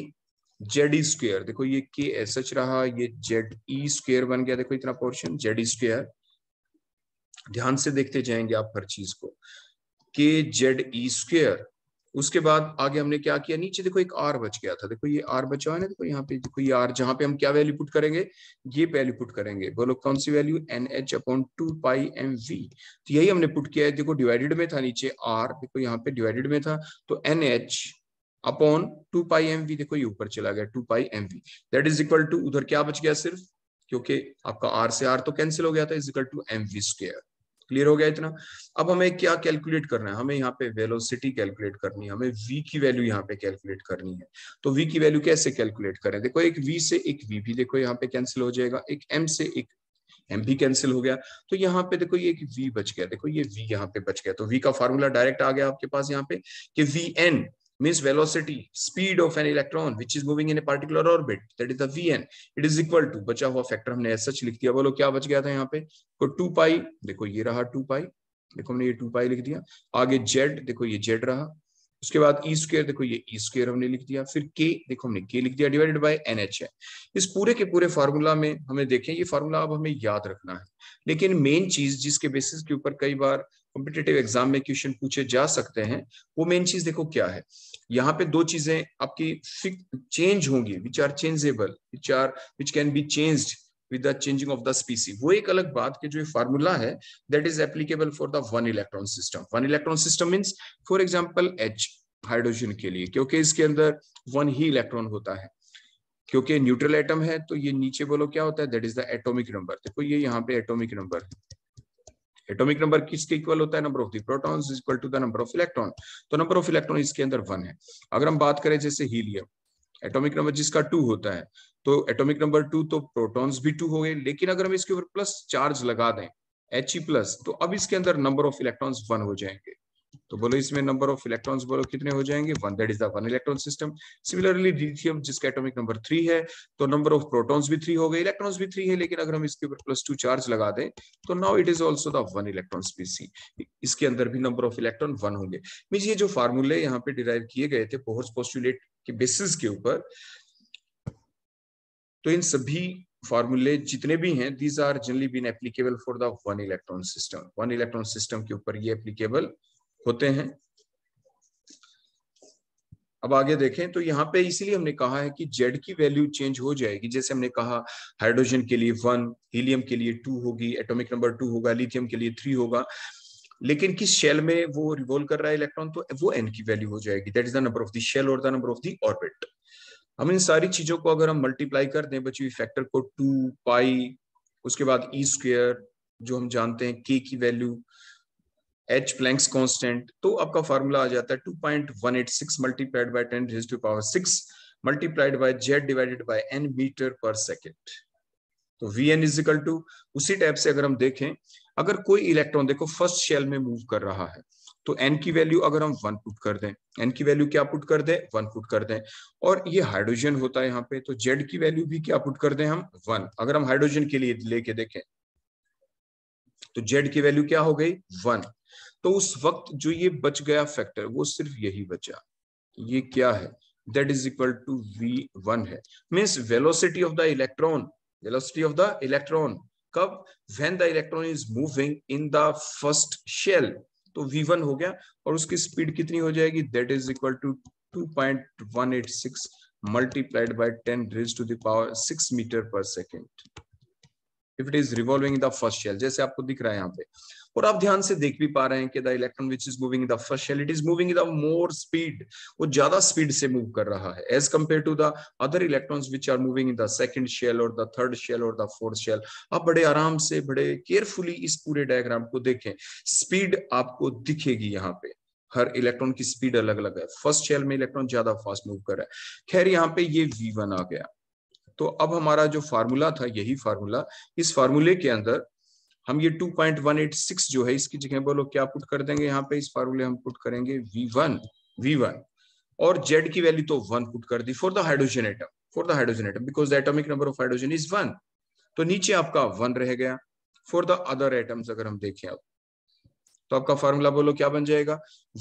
जेड ई स्क्र देखो ये के एस एच रहा ये जेड ई स्क्र बन गया देखो इतना पोर्शन जेड ई स्क्र ध्यान से देखते जाएंगे आप हर चीज को के जेड ई स्क्र उसके बाद आगे हमने क्या किया नीचे देखो एक आर बच गया था देखो ये आर बचा हुआ है ना देखो यहाँ पे देखो ये आर जहां पे हम क्या वैल्यू पुट करेंगे ये वैल्यू पुट करेंगे बोलो कौन सी value n h upon two pi m v तो यही हमने पुट किया है देखो डिवाइडेड में था नीचे आर देखो यहाँ पे डिवाइडेड में था तो n h upon two pi m v देखो ये ऊपर चला गया two pi m v that is equal to उधर क्या बच गया सिर्फ क्योंकि आपका आर से आर तो कैंसिल हो गया था is equal to m v square clear हो गया इतना अब हमें क्या कैलकुलेट करना है हमें यहाँ पे वेलोसिटी कैलकुलेट करनी है हमें वी की वैल्यू यहाँ पे कैलकुलेट करनी है तो वी की वैल्यू कैसे कैलकुलेट करें देखो एक वी से एक वी भी देखो यहाँ पे कैंसिल हो जाएगा एक एम से एक एम भी कैंसिल हो गया तो यहाँ पे देखो ये एक वी बच गया देखो ये वी यहाँ पे बच गया तो वी का फॉर्मूला डायरेक्ट आ गया आपके पास यहाँ पे कि v n means velocity, speed of an electron which is moving in a particular orbit, that is the Vn, it is equal to बचा हुआ फैक्टर हमने एस सच लिख दिया बोलो क्या बच गया था यहाँ पे तो टू पाई देखो ये रहा टू पाई देखो हमने ये टू पाई लिख दिया आगे जेड देखो ये जेड रहा उसके बाद ई e स्क्र देखो ये ई e स्क्र हमने लिख दिया फिर के देखो हमने के लिख दिया डिवाइडेड बाय एन एच है इस पूरे के पूरे फार्मूला में हमें देखें ये फार्मूला अब हमें याद रखना है लेकिन मेन चीज जिसके बेसिस के ऊपर कई बार कॉम्पिटेटिव एग्जाम में क्वेश्चन पूछे जा सकते हैं वो मेन चीज देखो क्या है यहाँ पे दो चीजें आपकी चेंज होंगी which are changeable which are which can be changed with changing of the species वो एक अलग बात के जो फार्मूला है that is applicable for the one electron system one electron system means for example H hydrogen के लिए क्योंकि इसके अंदर वन ही इलेक्ट्रॉन होता है क्योंकि न्यूट्रल एटम है तो ये नीचे बोलो क्या होता है that is the atomic number देखो ये यहाँ पे एटॉमिक नंबर है एटॉमिक नंबर किसके इक्वल होता है number of the protons equal to the number of electron तो नंबर ऑफ इलेक्ट्रॉन इसके अंदर वन है अगर हम बात करें जैसे हीलियम एटॉमिक नंबर जिसका टू होता है तो एटॉमिक नंबर टू तो प्रोटॉन्स भी टू हो गए लेकिन अगर हम इसके ऊपर प्लस चार्ज लगा दें एच प्लस e तो अब इसके अंदर नंबर ऑफ इलेक्ट्रॉन्स वन हो जाएंगे तो बोलो इसमें नंबर ऑफ इलेक्ट्रॉन्स बोलो कितने हो जाएंगे one that is the one electron system similarly lithium जिसका एटॉमिक नंबर थ्री है तो नंबर ऑफ प्रोटॉन्स भी थ्री हो गए इलेक्ट्रॉन्स भी थ्री है लेकिन अगर हम इसके ऊपर प्लस टू चार्ज लगा दें तो now it is also the one electron species इसके अंदर भी नंबर ऑफ इलेक्ट्रॉन वन होंगे मीन ये जो फार्मूले यहाँ पे डिराइव किए गए थे बोहर्स पोस्टुलेट के बेसिस के ऊपर तो इन सभी फॉर्मूले जितने भी हैं these are generally been applicable for the one electron system one electron system के ऊपर ये एप्लीकेबल होते हैं अब आगे देखें तो यहाँ पे इसीलिए हमने कहा है कि जेड की वैल्यू चेंज हो जाएगी जैसे हमने कहा हाइड्रोजन के लिए वन हीलियम के लिए टू होगी एटॉमिक नंबर टू होगा लिथियम के लिए थ्री होगा लेकिन किस शेल में वो रिवोल्व कर रहा है इलेक्ट्रॉन तो वो एन की वैल्यू हो जाएगी that is the number of the shell और the number of the orbit हम इन सारी चीजों को अगर हम मल्टीप्लाई कर दें बची हुई फैक्टर को टू पाई उसके बाद ई e स्क्र जो हम जानते हैं के की वैल्यू एच प्लैंक्स कॉन्स्टेंट तो आपका फॉर्मूला आ जाता है two point one eight six multiplied by ten to power six multiplied by Z divided by n metre per second तो वी एन इकल टू उसी टाइप से अगर हम देखें अगर कोई इलेक्ट्रॉन देखो फर्स्ट शेल में मूव कर रहा है तो एन की वैल्यू अगर हम वन पुट कर दें एन की वैल्यू क्या पुट कर दें वन पुट कर दें और ये हाइड्रोजन होता है यहाँ पे तो जेड की वैल्यू भी क्या पुट कर दें हम वन अगर हम हाइड्रोजन के लिए लेके देखें तो जेड की वैल्यू क्या हो गई वन तो उस वक्त जो ये बच गया फैक्टर वो सिर्फ यही बचा ये क्या है that is equal to v one है means velocity of the electron velocity of the electron कब when the electron is moving in the first shell तो वी वन हो गया और उसकी स्पीड कितनी हो जाएगी that is equal to two point one eight six multiplied by ten raise to power six metre per second if it is revolving the first shell जैसे आपको दिख रहा है यहाँ पे और आप ध्यान से देख भी पा रहे हैं कि the electron which is moving the first shell it is moving the more speed वो ज्यादा स्पीड से मूव कर रहा है as compare to the other electrons which are moving in the second shell और द थर्ड शेल और द फोर्थ शेल आप बड़े आराम से बड़े केयरफुली इस पूरे डायग्राम को देखें स्पीड आपको दिखेगी यहाँ पे हर इलेक्ट्रॉन की स्पीड अलग अलग है फर्स्ट शेल में इलेक्ट्रॉन ज्यादा फास्ट मूव कर रहा है खैर यहाँ पे ये v1 आ गया तो अब हमारा जो फार्मूला था यही फार्मूला इस फार्मूले के अंदर हम ये 2.186 जो है इसकी जगह बोलो क्या पुट कर देंगे यहाँ पे इस फार्मूले हम पुट करेंगे V1 V1 और Z की वैल्यू तो वन पुट कर दी for the hydrogen atom for the hydrogen atom because the atomic number of hydrogen is one तो नीचे आपका वन रह गया फॉर द अदर एटम्स अगर हम देखें आप तो आपका फार्मूला बोलो क्या बन जाएगा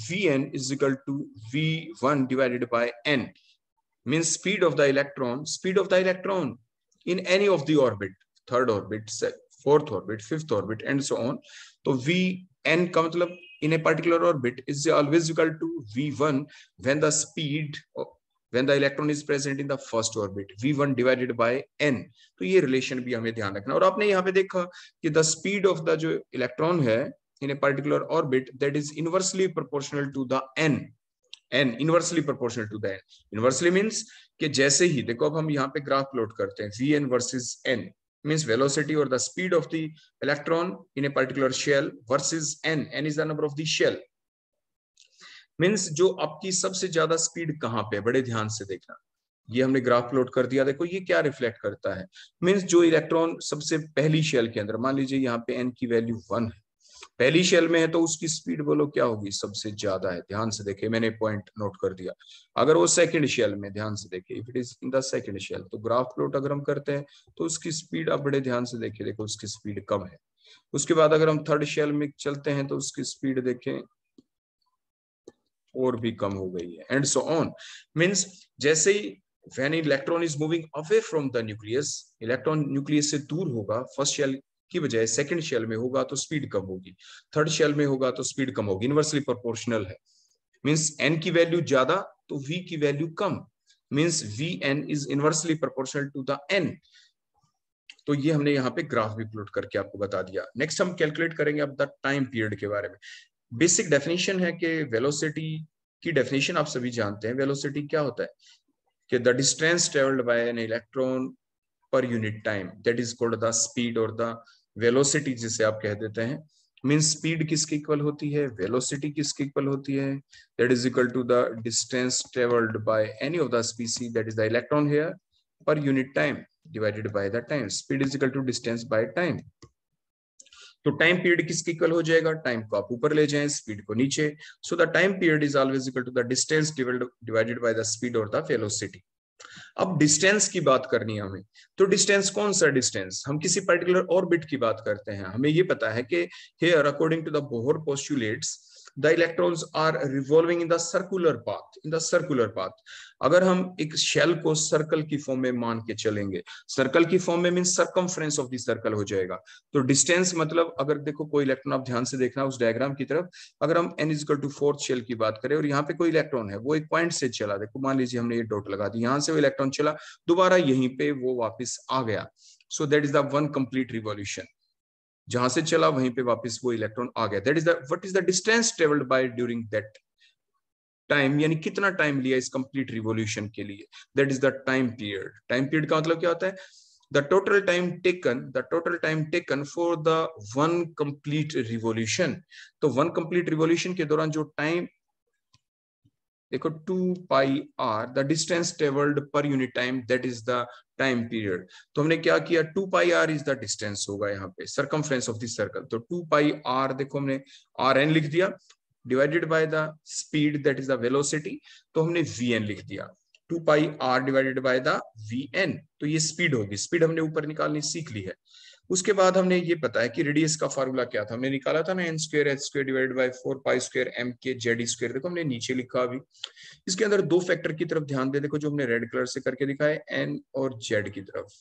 v n is equal to v one divided by n mean speed of the electron speed of the electron in any of the orbit third orbit fourth orbit fifth orbit and so on तो v n का मतलब in a particular orbit is always equal to v1 when the speed when the electron is present in the first orbit v1 divided by n तो ये relation भी हमें ध्यान रखना और आपने यहाँ पे देखा कि the speed of the जो electron है in a particular orbit that is inversely proportional to the n n inversely proportional to the n inversely means कि जैसे ही देखो अब हम यहाँ पे ग्राफ प्लॉट करते हैं v n versus n means velocity or the speed of the electron in a particular shell versus n n is the number of the shell मीन्स जो आपकी सबसे ज्यादा स्पीड कहाँ पे बड़े ध्यान से देखना ये हमने ग्राफ प्लॉट कर दिया देखो ये क्या रिफ्लेक्ट करता है मीन्स जो इलेक्ट्रॉन सबसे पहली शेल के अंदर मान लीजिए यहाँ पे एन की वैल्यू वन है पहली शेल में है तो उसकी स्पीड बोलो क्या होगी सबसे ज्यादा है ध्यान से देखे मैंने पॉइंट नोट कर दिया अगर वो सेकंड शेल में ध्यान से देखे if it is in the second shell तो ग्राफ प्लॉट अगर हम करते हैं तो उसकी स्पीड आप बड़े ध्यान से देखे देखो उसकी स्पीड कम है उसके बाद अगर हम थर्ड शेल में चलते हैं तो उसकी स्पीड देखें और भी कम हो गई है एंड सो ऑन मीन्स जैसे ही when electron is moving away from the nucleus electron nucleus से दूर होगा फर्स्ट शेल की बजाय सेकेंड शेल में होगा तो स्पीड कम होगी थर्ड शेल में होगा तो स्पीड कम होगी इनवर्सली प्रोपोर्शनल है मीन्स एन की वैल्यू ज्यादा तो वी की वैल्यू कम means v n is inversely proportional to the n तो ये हमने यहाँ पे ग्राफ भी प्लॉट करके आपको बता दिया नेक्स्ट हम कैलकुलेट करेंगे अब द टाइम पीरियड के बारे में बेसिक डेफिनेशन है कि वेलोसिटी की डेफिनेशन आप सभी जानते हैं वेलोसिटी क्या होता है कि the distance travelled by an electron per unit time that is called the speed और द वेलोसिटी जिसे आप कह देते हैं मीन स्पीड किसके इक्वल होती है वेलोसिटी किसके इक्वल होती है that is equal to the distance travelled by any of the species that is the electron here per unit time divided by the time speed is equal to distance by time तो टाइम पीरियड किसके इक्वल हो जाएगा टाइम को आप ऊपर ले जाएं स्पीड को नीचे so the time period is always equal to the distance divided by the speed और द वेलोसिटी अब डिस्टेंस की बात करनी है हमें तो डिस्टेंस कौन सा डिस्टेंस हम किसी पर्टिकुलर ऑर्बिट की बात करते हैं हमें ये पता है कि here according to the Bohr postulates the electrons are revolving in the circular path in the circular path अगर हम एक शेल को सर्कल की फॉर्म में मान के चलेंगे सर्कल की फॉर्म में मीन सर्कम्फ्रेंस ऑफ द हो जाएगा तो डिस्टेंस मतलब अगर देखो कोई इलेक्ट्रॉन आप ध्यान से देखना उस डायग्राम की तरफ अगर हम n equal to fourth shell की बात करें और यहाँ पे कोई इलेक्ट्रॉन है वो एक पॉइंट से चला देखो मान लीजिए हमने ये डॉट लगा दी यहाँ से वो इलेक्ट्रॉन चला दोबारा यहीं पे वो वापिस आ गया so that is the one complete revolution जहां से चला वहीं पे वापस वो इलेक्ट्रॉन आ गया that is the what is the distance travelled by during that time यानी कितना टाइम लिया इस कंप्लीट रिवोल्यूशन के लिए that is the time period time period का मतलब क्या होता है the total time taken the total time taken for the one complete revolution तो वन कंप्लीट रिवोल्यूशन के दौरान जो टाइम देखो two pi r the distance travelled per unit time that is the time period तो हमने क्या किया two pi r is the distance होगा यहाँ पे सर्कमफ्रेंस ऑफ द सर्कल तो टू पाई आर देखो हमने आर एन लिख दिया divided by the speed that is the velocity तो हमने वी एन लिख दिया two pi r divided by the v n तो ये स्पीड होगी स्पीड हमने ऊपर निकालनी सीख ली है उसके बाद हमने ये बताया कि रेडियस का फार्मूला क्या था हमने निकाला था ना n square h square divide by four pi square m k z square देखो हमने नीचे लिखा अभी इसके अंदर दो फैक्टर की तरफ ध्यान दे देखो जो हमने रेड कलर से करके दिखाए एन और जेड की तरफ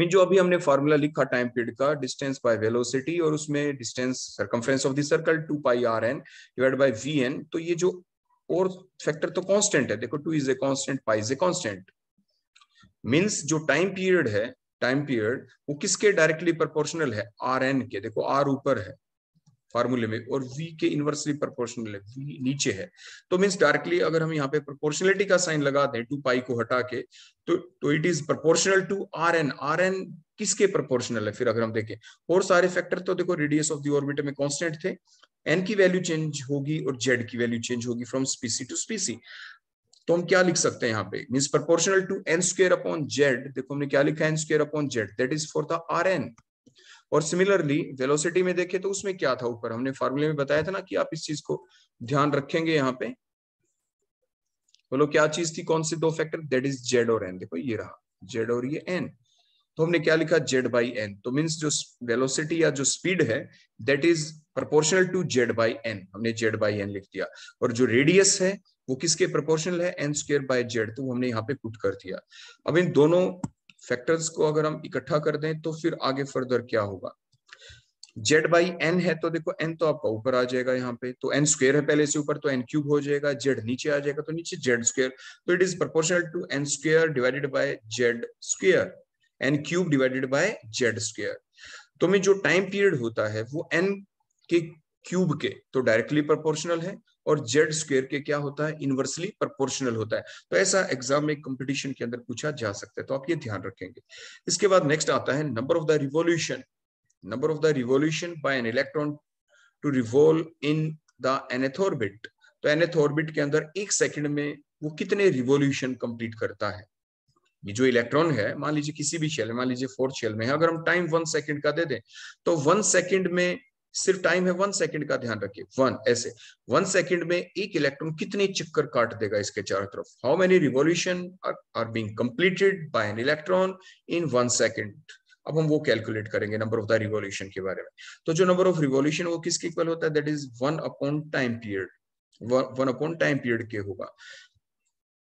मीन जो अभी हमने फार्मूला लिखा टाइम पीरियड का डिस्टेंस बाय वेलोसिटी और उसमें distance circumference of the circle two pi r n divide by v n तो ये जो और फैक्टर तो कांस्टेंट है देखो two is a constant pi is a constant means जो टाइम पीरियड है टाइम पीरियड वो किसके डायरेक्टली प्रोपोर्शनल है आर एन के देखो आर ऊपर है फॉर्मूले में और वी के इनवर्सली प्रोपोर्शनल है वी नीचे है तो मीन्स डायरेक्टली अगर हम यहाँ पे प्रोपोर्शनलिटी का साइन लगा दें टू पाई को हटा के तो तो it is proportional to r n r n किसके प्रोपोर्शनल है फिर अगर हम देखें और सारे फैक्टर तो देखो रेडियस ऑफ द ऑर्बिट में कॉन्स्टेंट थे एन की वैल्यू चेंज होगी और जेड की वैल्यू चेंज होगी फ्रॉम स्पीसी टू स्पीसी तो हम क्या लिख सकते हैं यहाँ पे mean proportional to n square upon z देखो हमने क्या लिखा n square upon z that is for the r n और सिमिलरली वेलोसिटी में देखें तो उसमें क्या था ऊपर हमने फॉर्मूले में बताया था ना कि आप इस चीज को ध्यान रखेंगे यहाँ पे बोलो क्या चीज थी कौन से दो फैक्टर दैट इज जेड और एन देखो ये रहा जेड और ये एन तो हमने क्या लिखा जेड बाई एन तो मीन्स जो वेलोसिटी या जो स्पीड है that is proportional to z by n हमने जेड बाई एन लिख दिया और जो रेडियस है वो किसके प्रपोर्शनल है एन स्क्र बाय जेड तो हमने यहाँ पे पुट कर दिया अब इन दोनों फैक्टर्स को अगर हम इकट्ठा कर दें तो फिर आगे फर्दर क्या होगा जेड बाई एन है तो देखो एन तो आपका ऊपर आ जाएगा यहाँ पे तो एन स्क्र है पहले से ऊपर तो एन क्यूब हो जाएगा जेड नीचे आ जाएगा तो नीचे जेड स्क्र तो it is proportional to n square divided by Z square n cube divided by Z square तो में जो टाइम पीरियड होता है वो एन के क्यूब के तो डायरेक्टली प्रपोर्शनल है और जेड स्क्वेयर के क्या होता है इनवर्सली प्रोपोर्शनल होता है तो ऐसा एग्जाम में कंपटीशन के अंदर पूछा जा सकता है तो आप ये ध्यान रखेंगे इसके बाद नेक्स्ट आता है number of the revolution number of the revolution by an electron to revolve in the nth orbit तो एनेथोरबिट के अंदर एक सेकेंड में वो कितने रिवोल्यूशन कंप्लीट करता है ये जो इलेक्ट्रॉन है मान लीजिए किसी भी शेल मान लीजिए फोर्थ शेल में है अगर हम टाइम वन सेकंड का दे दें तो वन सेकंड में सिर्फ टाइम है वन सेकंड का ध्यान रखिए वन ऐसे वन सेकंड में एक इलेक्ट्रॉन कितने चक्कर काट देगा इसके चारों तरफ how many revolution are being completed by an electron in one second अब हम वो कैलकुलेट करेंगे नंबर ऑफ द रिवॉल्यूशन के बारे में तो जो नंबर ऑफ रिवॉल्यूशन वो किसके इक्वल होता है that is one upon time period one upon time period के होगा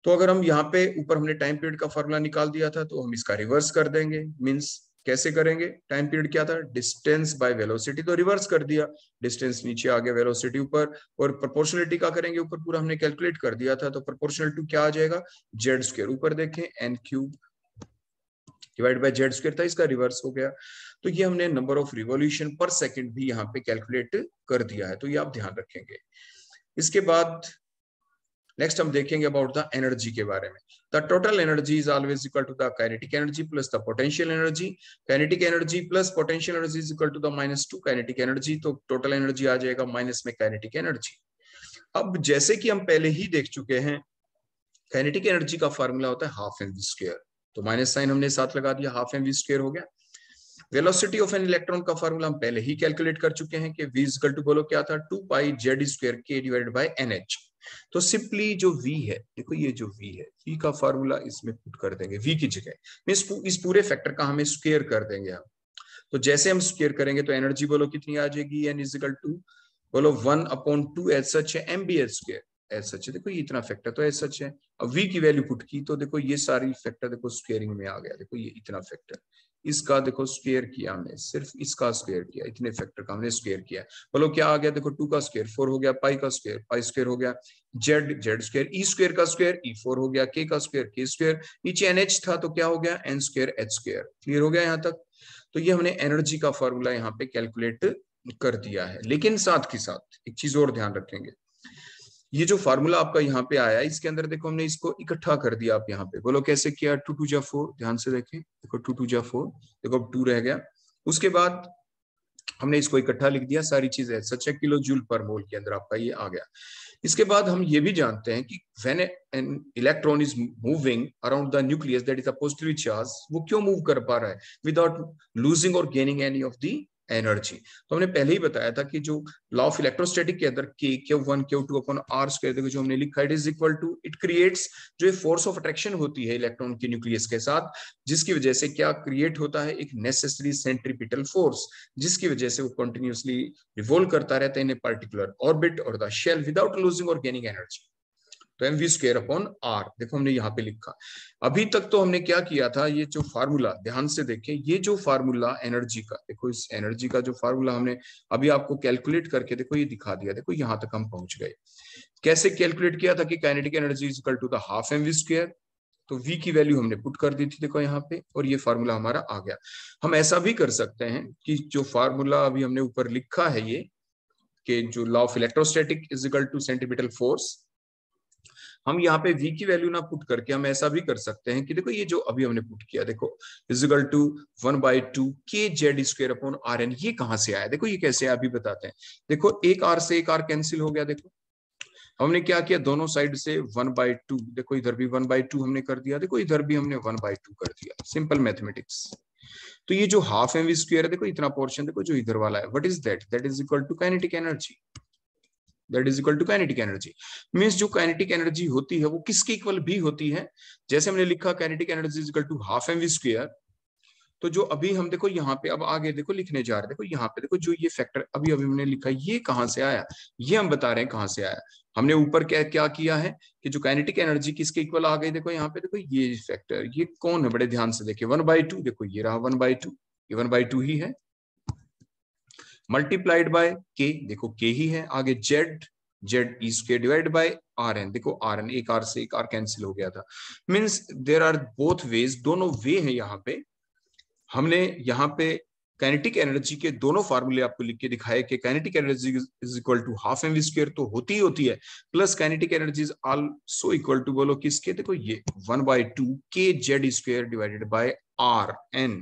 तो अगर हम यहाँ पे ऊपर हमने टाइम पीरियड का फॉर्मूला निकाल दिया था तो हम इसका रिवर्स कर देंगे मीन्स कैसे करेंगे टाइम पीरियड क्या था डिस्टेंस बाय वेलोसिटी तो रिवर्स कर दिया डिस्टेंस नीचे आ गया वेलोसिटी ऊपर और प्रोपोर्शनलिटी का करेंगे ऊपर पूरा हमने कैलकुलेट कर दिया था तो प्रोपोर्शनल टू क्या आ जाएगा जेड स्क्र ऊपर देखें n cube divide by Z square था इसका रिवर्स हो गया तो ये हमने number of revolution per second भी यहाँ पे कैलकुलेट कर दिया है तो ये आप ध्यान रखेंगे इसके बाद नेक्स्ट हम देखेंगे अबाउट द एनर्जी के बारे में the total energy is always equal to the kinetic energy plus the potential energy kinetic energy plus potential energy is equal to the minus two kinetic energy तो टोटल एनर्जी आ जाएगा माइनस में काइनेटिक एनर्जी अब जैसे कि हम पहले ही देख चुके हैं काइनेटिक एनर्जी का फॉर्मूला होता है हाफ एम वी स्क्र तो माइनस साइन हमने साथ लगा दिया हाफ एम वी स्क्र हो गया वेलोसिटी ऑफ एन इलेक्ट्रॉन का फॉर्मूला हम पहले ही कैलकुलेट कर चुके हैं कि v इक्वल टू बोलो क्या था two pi z square k divided by n h तो सिंपली जो वी है देखो ये जो वी है v का फॉर्मूला इसमें पुट कर देंगे वी की जगह इस पूरे फैक्टर का हमें स्क्र कर देंगे हम तो जैसे हम स्क्वेयर करेंगे तो एनर्जी बोलो कितनी आ जाएगी एन इजिकल टू बोलो one upon two as such है m b h square as such है देखो ये इतना फैक्टर तो एज सच है अब वी की वैल्यू पुट की तो देखो ये सारी फैक्टर देखो स्क्वेयरिंग में आ गया देखो ये इतना फैक्टर इसका देखो स्क्वेयर किया हमने सिर्फ इसका स्क्वेयर किया इतने फैक्टर का हमने स्क्वेयर किया बोलो क्या आ गया देखो टू का स्क्वेयर फोर हो गया पाई का स्क्वेयर पाई स्क्वेयर हो गया z z square e square का स्क्वेयर ई फोर हो गया के का स्क्वेयर के स्क्वेयर नीचे एन था तो क्या हो गया n square h square clear हो गया यहाँ तक तो ये हमने एनर्जी का फॉर्मूला यहाँ पे कैलकुलेट कर दिया है लेकिन साथ के साथ एक चीज और ध्यान रखेंगे ये जो फार्मूला आपका यहाँ पे आया इसके अंदर देखो हमने इसको इकट्ठा कर दिया आप यहाँ पे बोलो कैसे किया टू टू जा फोर ध्यान से देखें देखो टू टू जा फोर देखो अब टू रह गया उसके बाद हमने इसको इकट्ठा लिख दिया सारी चीजें सच किलो जूल पर मोल के अंदर आपका ये आ गया इसके बाद हम ये भी जानते हैं कि when an electron is moving around the nucleus that is a positive charge वो क्यों मूव कर पा रहा है विदाउट लूजिंग और gaining any of the energy तो हमने पहले ही बताया था कि जो लॉ ऑफ इलेक्ट्रोस्टैटिक के अंदर के क्यू वन क्यू टू अपन आर स्क्वायर देखो जो हमने लिखा it is equal to it creates जो फोर्स ऑफ अट्रैक्शन होती है इलेक्ट्रॉन के न्यूक्लियस के साथ जिसकी वजह से क्या क्रिएट होता है एक नेसेसरी सेंट्रीपिटल फोर्स जिसकी वजह से वो कंटिन्यूसली रिवॉल्व करता रहता है इन ए पर्टिकुलर ऑर्बिट और द शेल विदाउट लूजिंग और गेनिंग एनर्जी तो m v square upon r देखो हमने यहाँ पे लिखा अभी तक तो हमने क्या किया था ये जो फार्मूला ध्यान से देखें ये जो फार्मूला एनर्जी का देखो इस एनर्जी का जो फार्मूला हमने अभी आपको कैलकुलेट करके देखो ये दिखा दिया देखो यहाँ तक हम पहुंच गए कैसे कैलकुलेट किया था कि kinetic energy is equal to the half m v square तो वी की वैल्यू हमने पुट कर दी थी देखो यहाँ पे और ये फार्मूला हमारा आ गया हम ऐसा भी कर सकते हैं कि जो फार्मूला अभी हमने ऊपर लिखा है ये कि जो law of electrostatic is equal to centimetre force हम यहाँ पे v की वैल्यू ना पुट करके हम ऐसा भी कर सकते हैं कि देखो ये जो अभी हमने पुट किया देखो equal to one by two k z square upon r n ये कहां से आया देखो ये कैसे आया अभी बताते हैं देखो एक आर से एक आर कैंसिल हो गया देखो हमने क्या किया दोनों साइड से वन बाई टू देखो इधर भी वन बाई टू हमने कर दिया देखो इधर भी हमने वन बाई टू कर दिया सिंपल मैथमेटिक्स तो ये जो हाफ एम वी स्क्र है देखो इतना पोर्शन देखो जो इधर वाला है what is that that is equal to kinetic energy that is equal to kinetic energy means जो काइनेटिक एनर्जी होती है वो किसके इक्वल भी होती है जैसे हमने लिखा kinetic energy is equal to half m v square तो जो अभी हम देखो यहाँ पे अब आगे देखो लिखने जा रहे हैं देखो यहाँ पे देखो जो ये फैक्टर अभी अभी हमने लिखा ये कहाँ से आया ये हम बता रहे हैं कहाँ से आया हमने ऊपर क्या क्या किया है कि जो काइनेटिक एनर्जी किसके इक्वल आ गई देखो यहाँ पे देखो ये फैक्टर ये कौन है बड़े ध्यान से देखिए वन बाई टू देखो ये रहा वन बाई टू ये वन बाई टू ही है मल्टीप्लाइड बाय के देखो के ही है आगे z z is k divide by r n देखो आर एन एक आर से एक आर कैंसिल हो गया था means there are both ways दोनों वे है यहाँ पे हमने यहाँ पे काइनेटिक एनर्जी के दोनों फार्मूले आपको लिख के दिखाए कि kinetic energy is equal to half m v square तो होती ही होती है plus kinetic energy is also equal to बोलो किसके देखो ये one by two k z square divided by r n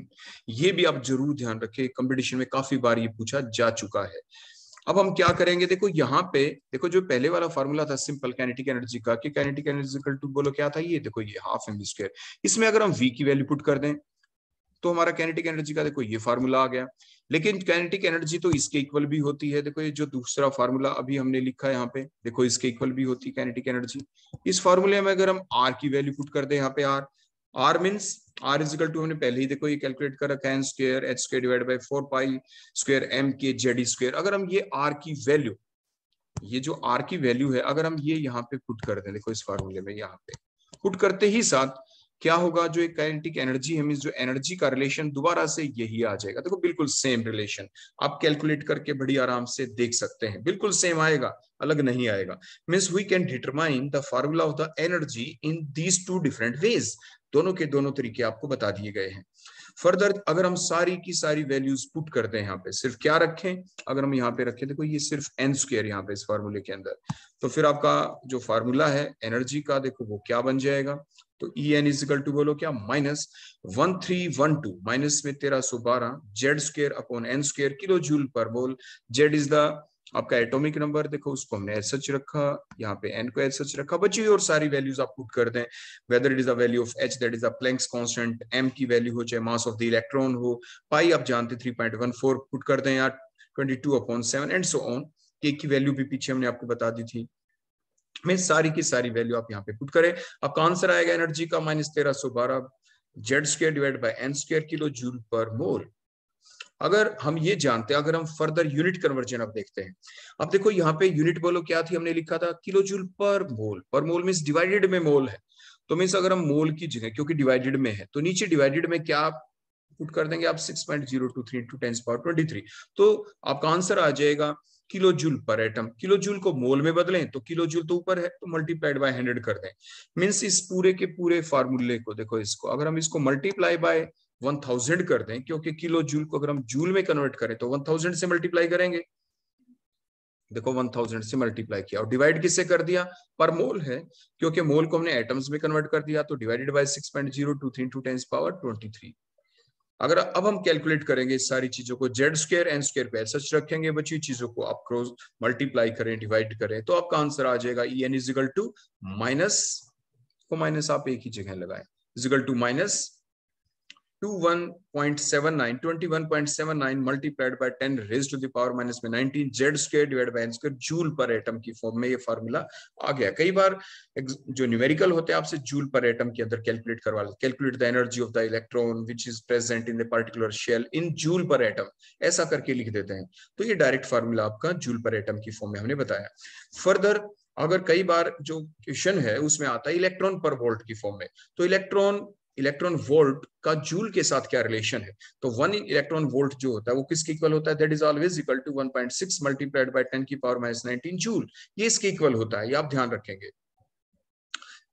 ये भी आप जरूर ध्यान रखें कंपटीशन में काफी बार ये पूछा जा चुका है अब हम क्या करेंगे देखो यहाँ पे देखो जो पहले वाला फॉर्मूला था सिंपल कैनेटिक एनर्जी का कि कैनेटिक एनर्जी टू बोलो क्या था ये देखो ये हाफ एम स्क्वायर इसमें अगर हम वी की वैल्यू पुट कर दें तो हमारा कैनेटिक एनर्जी का देखो ये फार्मूला आ गया लेकिन कैनेटिक एनर्जी तो इसके इक्वल भी होती है देखो ये जो दूसरा फार्मूला अभी हमने लिखा है यहाँ पे देखो इसके इक्वल भी होती है कैनेटिक एनर्जी इस फार्मूले में अगर हम आर की वैल्यू पुट कर दें यहाँ पे r r means r is equal to हमने पहले ही देखो ये कैलकुलेट कर रखा है n square h square divide by four pi square m k z square अगर हम ये आर की वैल्यू ये जो आर की वैल्यू है अगर हम ये यहाँ पे पुट कर दें देखो इस फार्मूले में यहाँ पे पुट करते ही साथ क्या होगा जो एक काइनेटिक एनर्जी है मीन जो एनर्जी का रिलेशन दोबारा से यही आ जाएगा देखो बिल्कुल सेम रिलेशन आप कैलकुलेट करके बड़ी आराम से देख सकते हैं बिल्कुल सेम आएगा अलग नहीं आएगा means we can determine the formula of the energy in these two different ways दोनों के दोनों तरीके आपको बता दिए गए हैं फर्दर अगर हम सारी की सारी वैल्यूज पुट करते हैं यहाँ पे सिर्फ क्या रखें अगर हम यहाँ पे रखें देखो ये सिर्फ एन स्क्र यहाँ पे इस फार्मूले के अंदर तो फिर आपका जो फार्मूला है एनर्जी का देखो वो क्या बन जाएगा तो ई एन इजिकल टू बोलो क्या minus one three one two minus में तेरह सो बारह z square upon n square kilo joule per बोल जेड इज द आपका एटॉमिक नंबर देखो उसको हमने एस एच रखा यहाँ पे एन को एस एच रखा बच्चे और सारी वैल्यूज आप पुट कर दें whether it is a value of h that is a Planck's constant m की वैल्यू हो चाहे मास ऑफ द इलेक्ट्रॉन हो पाई आप जानते three point one four put कर दें या two upon seven and so on k की वैल्यू भी पीछे हमने आपको बता दी थी मैं सारी की सारी वैल्यू आप यहाँ पे पुट करें आपका आंसर आएगा एनर्जी का माइनस तेरह सौ बारह z square divide by n square kilo joule per mole अगर हम ये जानते हैं अगर हम फर्दर यूनिट कन्वर्जन अब देखते हैं अब देखो यहाँ पे यूनिट बोलो क्या थी हमने लिखा था किलो जूल पर मोल पर मोल मीन डिवाइडेड में मोल है तो मीन्स अगर हम मोल की जगह क्योंकि डिवाइडेड में है तो नीचे डिवाइडेड में क्या पुट कर देंगे आप six point zero two three two ten power twenty three तो आपका आंसर आ जाएगा kilo joule per atom kilo joule को मोल में बदलें तो किलो जूल तो ऊपर है तो मल्टीप्लाइड बाय हंड्रेड कर दें मीन्स इस पूरे के पूरे फार्मूले को देखो इसको अगर हम इसको मल्टीप्लाई बाय 1000 कर दें क्योंकि किलो जूल को अगर हम जूल में कन्वर्ट करें तो 1000 से मल्टीप्लाई करेंगे देखो 1000 से मल्टीप्लाई किया और डिवाइड किससे कर दिया पर मोल है क्योंकि मोल को हमने एटम्स में कन्वर्ट कर दिया तो divided by two tens power twenty three अगर अब हम कैलकुलेट करेंगे इस सारी चीजों को जेड स्क्र एन स्क्र पे सच रखेंगे बची चीजों को आप क्रॉस मल्टीप्लाई करें डिवाइड करें तो आपका आंसर आ जाएगा E n equal to minus को माइनस आप एक ही जगह लगाए equal to minus 21.79 multiplied by 10 raise to minus में 19 Z divide by joule per atom की फॉर्म में ये फार्मूला आ गया कई बार जो न्यूमेरिकल होते हैं आपसे जूल पर एटम के अंदर कैलकुलेट करवा लेते calculate the energy of the electron which is present in the particular shell in joule per atom ऐसा करके लिख देते हैं तो ये डायरेक्ट फार्मूला आपका जूल पर एटम की फॉर्म में हमने बताया फर्दर अगर कई बार जो क्वेश्चन है उसमें आता है इलेक्ट्रॉन पर वोल्ट की फॉर्म में तो इलेक्ट्रॉन इलेक्ट्रॉन वोल्ट का जूल के साथ क्या रिलेशन है तो वन इलेक्ट्रॉन वोल्ट जो होता है वो किसके इक्वल होता है that is always equal to 1.6 multiplied by 10 की पावर माइनस नाइनटीन जूल ये इसके इक्वल होता है ये आप ध्यान रखेंगे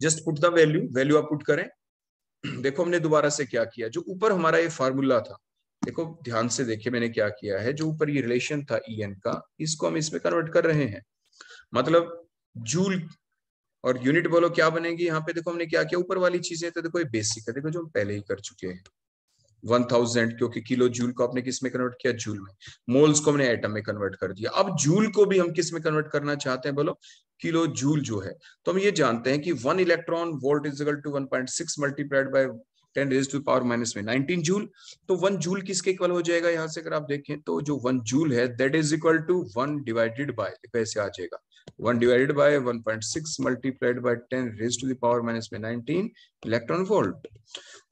just put the value value आप पुट करें देखो हमने दोबारा से क्या किया जो ऊपर हमारा ये फार्मूला था देखो ध्यान से देखिए मैंने क्या किया है जो ऊपर ये रिलेशन था ई e का इसको हम इसमें कन्वर्ट कर रहे हैं मतलब जूल और यूनिट बोलो क्या बनेगी यहाँ पे देखो हमने क्या किया ऊपर वाली चीजें तो देखो ये बेसिक है देखो जो हम पहले ही कर चुके हैं वन थाउजेंड क्योंकि किलो जूल को आपने किस में कन्वर्ट किया जूल में मोल्स को हमने एटम में कन्वर्ट कर दिया अब जूल को भी हम किस में कन्वर्ट करना चाहते हैं बोलो किलो जूल जो है तो हम ये जानते हैं कि one electron volt is equal to one point six multiplied by ten raise to power minus में नाइनटीन जूल तो वन जूल किसके इक्वल हो जाएगा यहाँ से अगर आप देखें तो जो वन जूल है that is equal to one divided by ऐसे आ जाएगा one divided by one point six multiplied by ten raise to power minus में नाइनटीन इलेक्ट्रॉन वोल्ट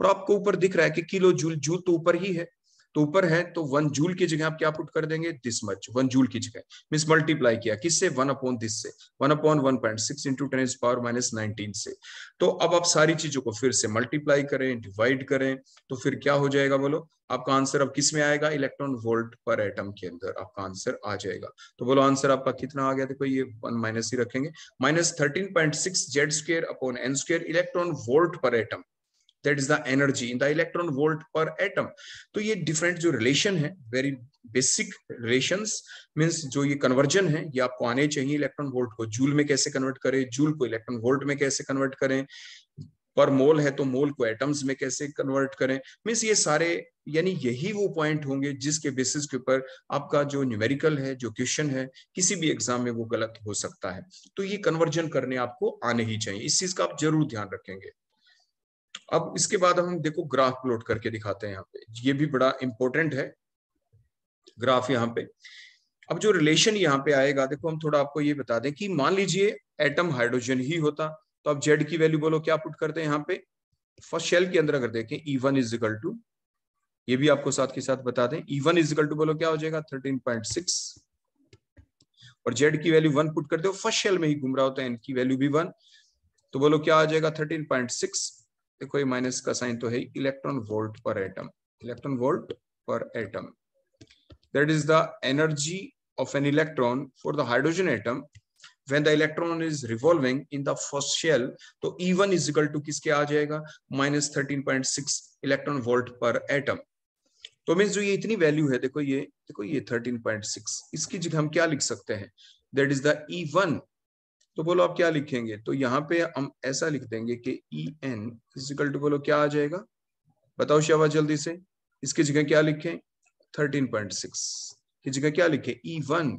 और आपको ऊपर दिख रहा है कि किलो जूल जूल तो ऊपर ही है तो ऊपर है तो वन जूल की जगह आप क्या पुट कर देंगे दिस मच वन जूल की जगह मिस मल्टीप्लाई किया किससे वन अपॉन दिस से one upon one point six into ten power minus nineteen से तो अब आप सारी चीजों को फिर से मल्टीप्लाई करें डिवाइड करें तो फिर क्या हो जाएगा बोलो आपका आंसर अब किस में आएगा इलेक्ट्रॉन वोल्ट पर एटम के अंदर आपका आंसर आ जाएगा तो बोलो आंसर आपका कितना आ गया देखो ये वन माइनस ही रखेंगे minus thirteen point six Z square upon n square electron volt per atom that is the energy in the electron volt per atom तो ये डिफरेंट जो रिलेशन है वेरी बेसिक रिलेशन मीन्स जो ये कन्वर्जन है ये आपको आने चाहिए इलेक्ट्रॉन वोल्ट को जूल में कैसे कन्वर्ट करें जूल को इलेक्ट्रॉन वोल्ट में कैसे कन्वर्ट करें पर मोल है तो मोल को एटम्स में कैसे कन्वर्ट करें मीन्स ये सारे यानी यही वो पॉइंट होंगे जिसके बेसिस के ऊपर आपका जो न्यूमेरिकल है जो क्वेश्चन है किसी भी एग्जाम में वो गलत हो सकता है तो ये कन्वर्जन करने आपको आने ही चाहिए इस चीज का आप जरूर ध्यान रखेंगे अब इसके बाद हम देखो ग्राफ प्लॉट करके दिखाते हैं यहाँ पे ये भी बड़ा इंपॉर्टेंट है ग्राफ यहाँ पे अब जो रिलेशन यहाँ पे आएगा देखो हम थोड़ा आपको ये बता दें कि मान लीजिए एटम हाइड्रोजन ही होता तो आप जेड की वैल्यू बोलो क्या पुट करते हैं यहाँ पे फर्स्ट शेल के अंदर अगर देखें E one is equal to ये भी आपको साथ के साथ बता दें E one is equal to बोलो क्या हो जाएगा थर्टीन पॉइंट सिक्स और जेड की वैल्यू वन पुट करते हो फर्स्ट शेल में ही घूम रहा होता है एन की वैल्यू भी वन तो बोलो क्या आ जाएगा थर्टीन पॉइंट सिक्स देखो ये माइनस का साइन तो है electron volt per atom electron volt per atom that is the energy of an electron for the hydrogen atom When the electron is revolving in the first shell, तो E1 one is equal to किसके आ जाएगा minus thirteen point six electron volt per atom तो मीन जो ये इतनी वैल्यू है देखो ये देखो ये थर्टीन पॉइंट सिक्स इसकी जगह हम क्या लिख सकते हैं that is the E one तो बोलो आप क्या लिखेंगे तो यहाँ पे हम ऐसा लिख देंगे कि ई एन इजिकल टू बोलो क्या आ जाएगा बताओ शवा जल्दी से इसकी जगह क्या लिखें थर्टीन पॉइंट सिक्स की जगह क्या लिखें ई e वन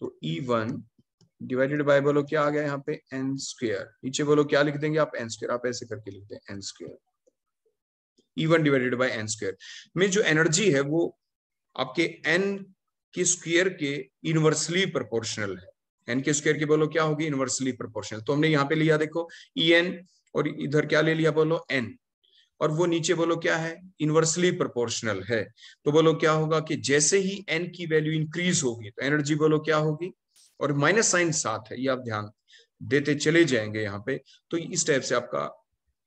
तो ई वन डिवाइडेड बाय बोलो क्या आ गया यहाँ पे एन स्क्र नीचे बोलो क्या लिख देंगे आप एन स्क्र आप ऐसे करके लिखते हैं n square E one divided by n square में जो एनर्जी है वो आपके एन के स्क्र के इनवर्सली प्रोपोर्शनल है एन के स्क्वायर की बोलो क्या होगी इनवर्सली प्रोपोर्शनल तो हमने यहाँ पे लिया देखो ई e एन और इधर क्या ले लिया बोलो एन और वो नीचे बोलो क्या है इनवर्सली प्रोपोर्शनल है तो बोलो क्या होगा कि जैसे ही एन की वैल्यू इंक्रीज होगी तो एनर्जी बोलो क्या होगी और माइनस साइन साथ है ये आप ध्यान देते चले जाएंगे यहाँ पे तो इस टाइप से आपका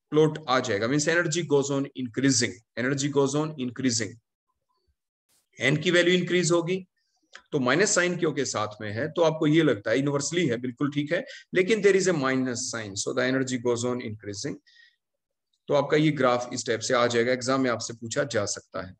प्लॉट आ जाएगा means energy goes on increasing energy goes on increasing n की वैल्यू इंक्रीज होगी तो माइनस साइन क्योंकि साथ में है तो आपको ये लगता है यूनिवर्सली है बिल्कुल ठीक है लेकिन there is a minus sign so the energy goes on increasing तो आपका ये ग्राफ इस टाइप से आ जाएगा एग्जाम में आपसे पूछा जा सकता है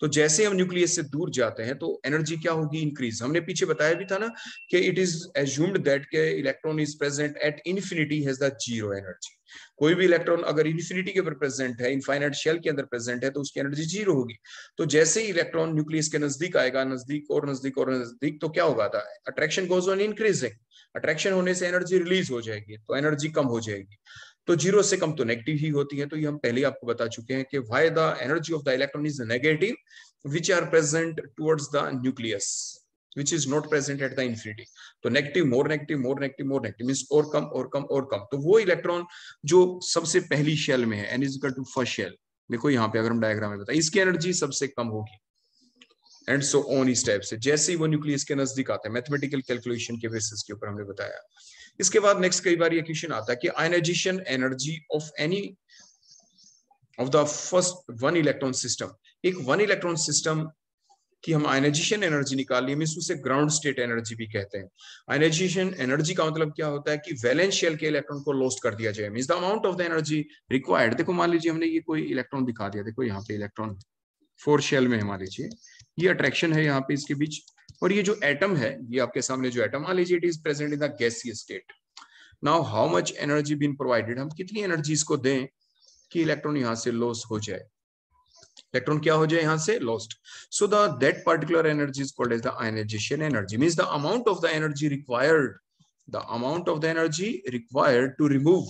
तो जैसे हम न्यूक्लियस से दूर जाते हैं तो एनर्जी क्या होगी इंक्रीज हमने पीछे बताया भी था ना कि इट इज एज्यूम्ड दैट के electron is present at infinity has the zero energy कोई भी इलेक्ट्रॉन अगर इन्फिनिटी के अंदर प्रेजेंट है इनफाइनाइट शेल के अंदर प्रेजेंट है तो उसकी एनर्जी जीरो होगी तो जैसे ही इलेक्ट्रॉन न्यूक्लियस के नजदीक आएगा नजदीक और नजदीक और नजदीक तो क्या होगा attraction goes on increasing attraction होने से एनर्जी रिलीज हो जाएगी तो एनर्जी कम हो जाएगी तो जीरो से कम तो नेगेटिव ही होती है तो ये हम पहले ही आपको बता चुके हैं कि why the energy of the electron is negative which are present towards the nucleus which is not present at the infinity तो negative more negative more negative more negative means और कम और कम और कम तो वो इलेक्ट्रॉन जो सबसे पहली शेल में है n is equal to first shell देखो यहाँ पे अगर हम डायग्राम में बताए इसकी एनर्जी सबसे कम होगी एंड सो ऑन इस टाइप से जैसे ही वो न्यूक्लियस के नजदीक आते हैं मैथमेटिकल कैलकुलेशन के बेसिस के ऊपर हमने बताया इसके बाद नेक्स्ट कई बार ये क्वेश्चन आता है कि ionization energy of any of the first one electron system एक वन इलेक्ट्रॉन सिस्टम कि हम आयनाइजेशन एनर्जी निकाल ली मीन उसे ग्राउंड स्टेट एनर्जी भी कहते हैं आयनाइजेशन एनर्जी का मतलब क्या होता है कि वैलेंस शेल के इलेक्ट्रॉन को लॉस्ट कर दिया जाए mean the amount of the energy required देखो मान लीजिए हमने ये कोई इलेक्ट्रॉन दिखा दिया देखो यहाँ पे इलेक्ट्रॉन फोर शेल में है मान लीजिए ये अट्रैक्शन है यहाँ पे इसके बीच और ये जो एटम है ये आपके सामने जो एटम मान लीजिए it is present in the गैसीय state now how much energy been provided हम कितनी एनर्जी इसको दें कि इलेक्ट्रॉन यहां से लॉस हो जाए इलेक्ट्रॉन क्या हो जाए यहां से lost so that particular energy is called as the ionization energy means the amount of the energy required the amount of the energy required to remove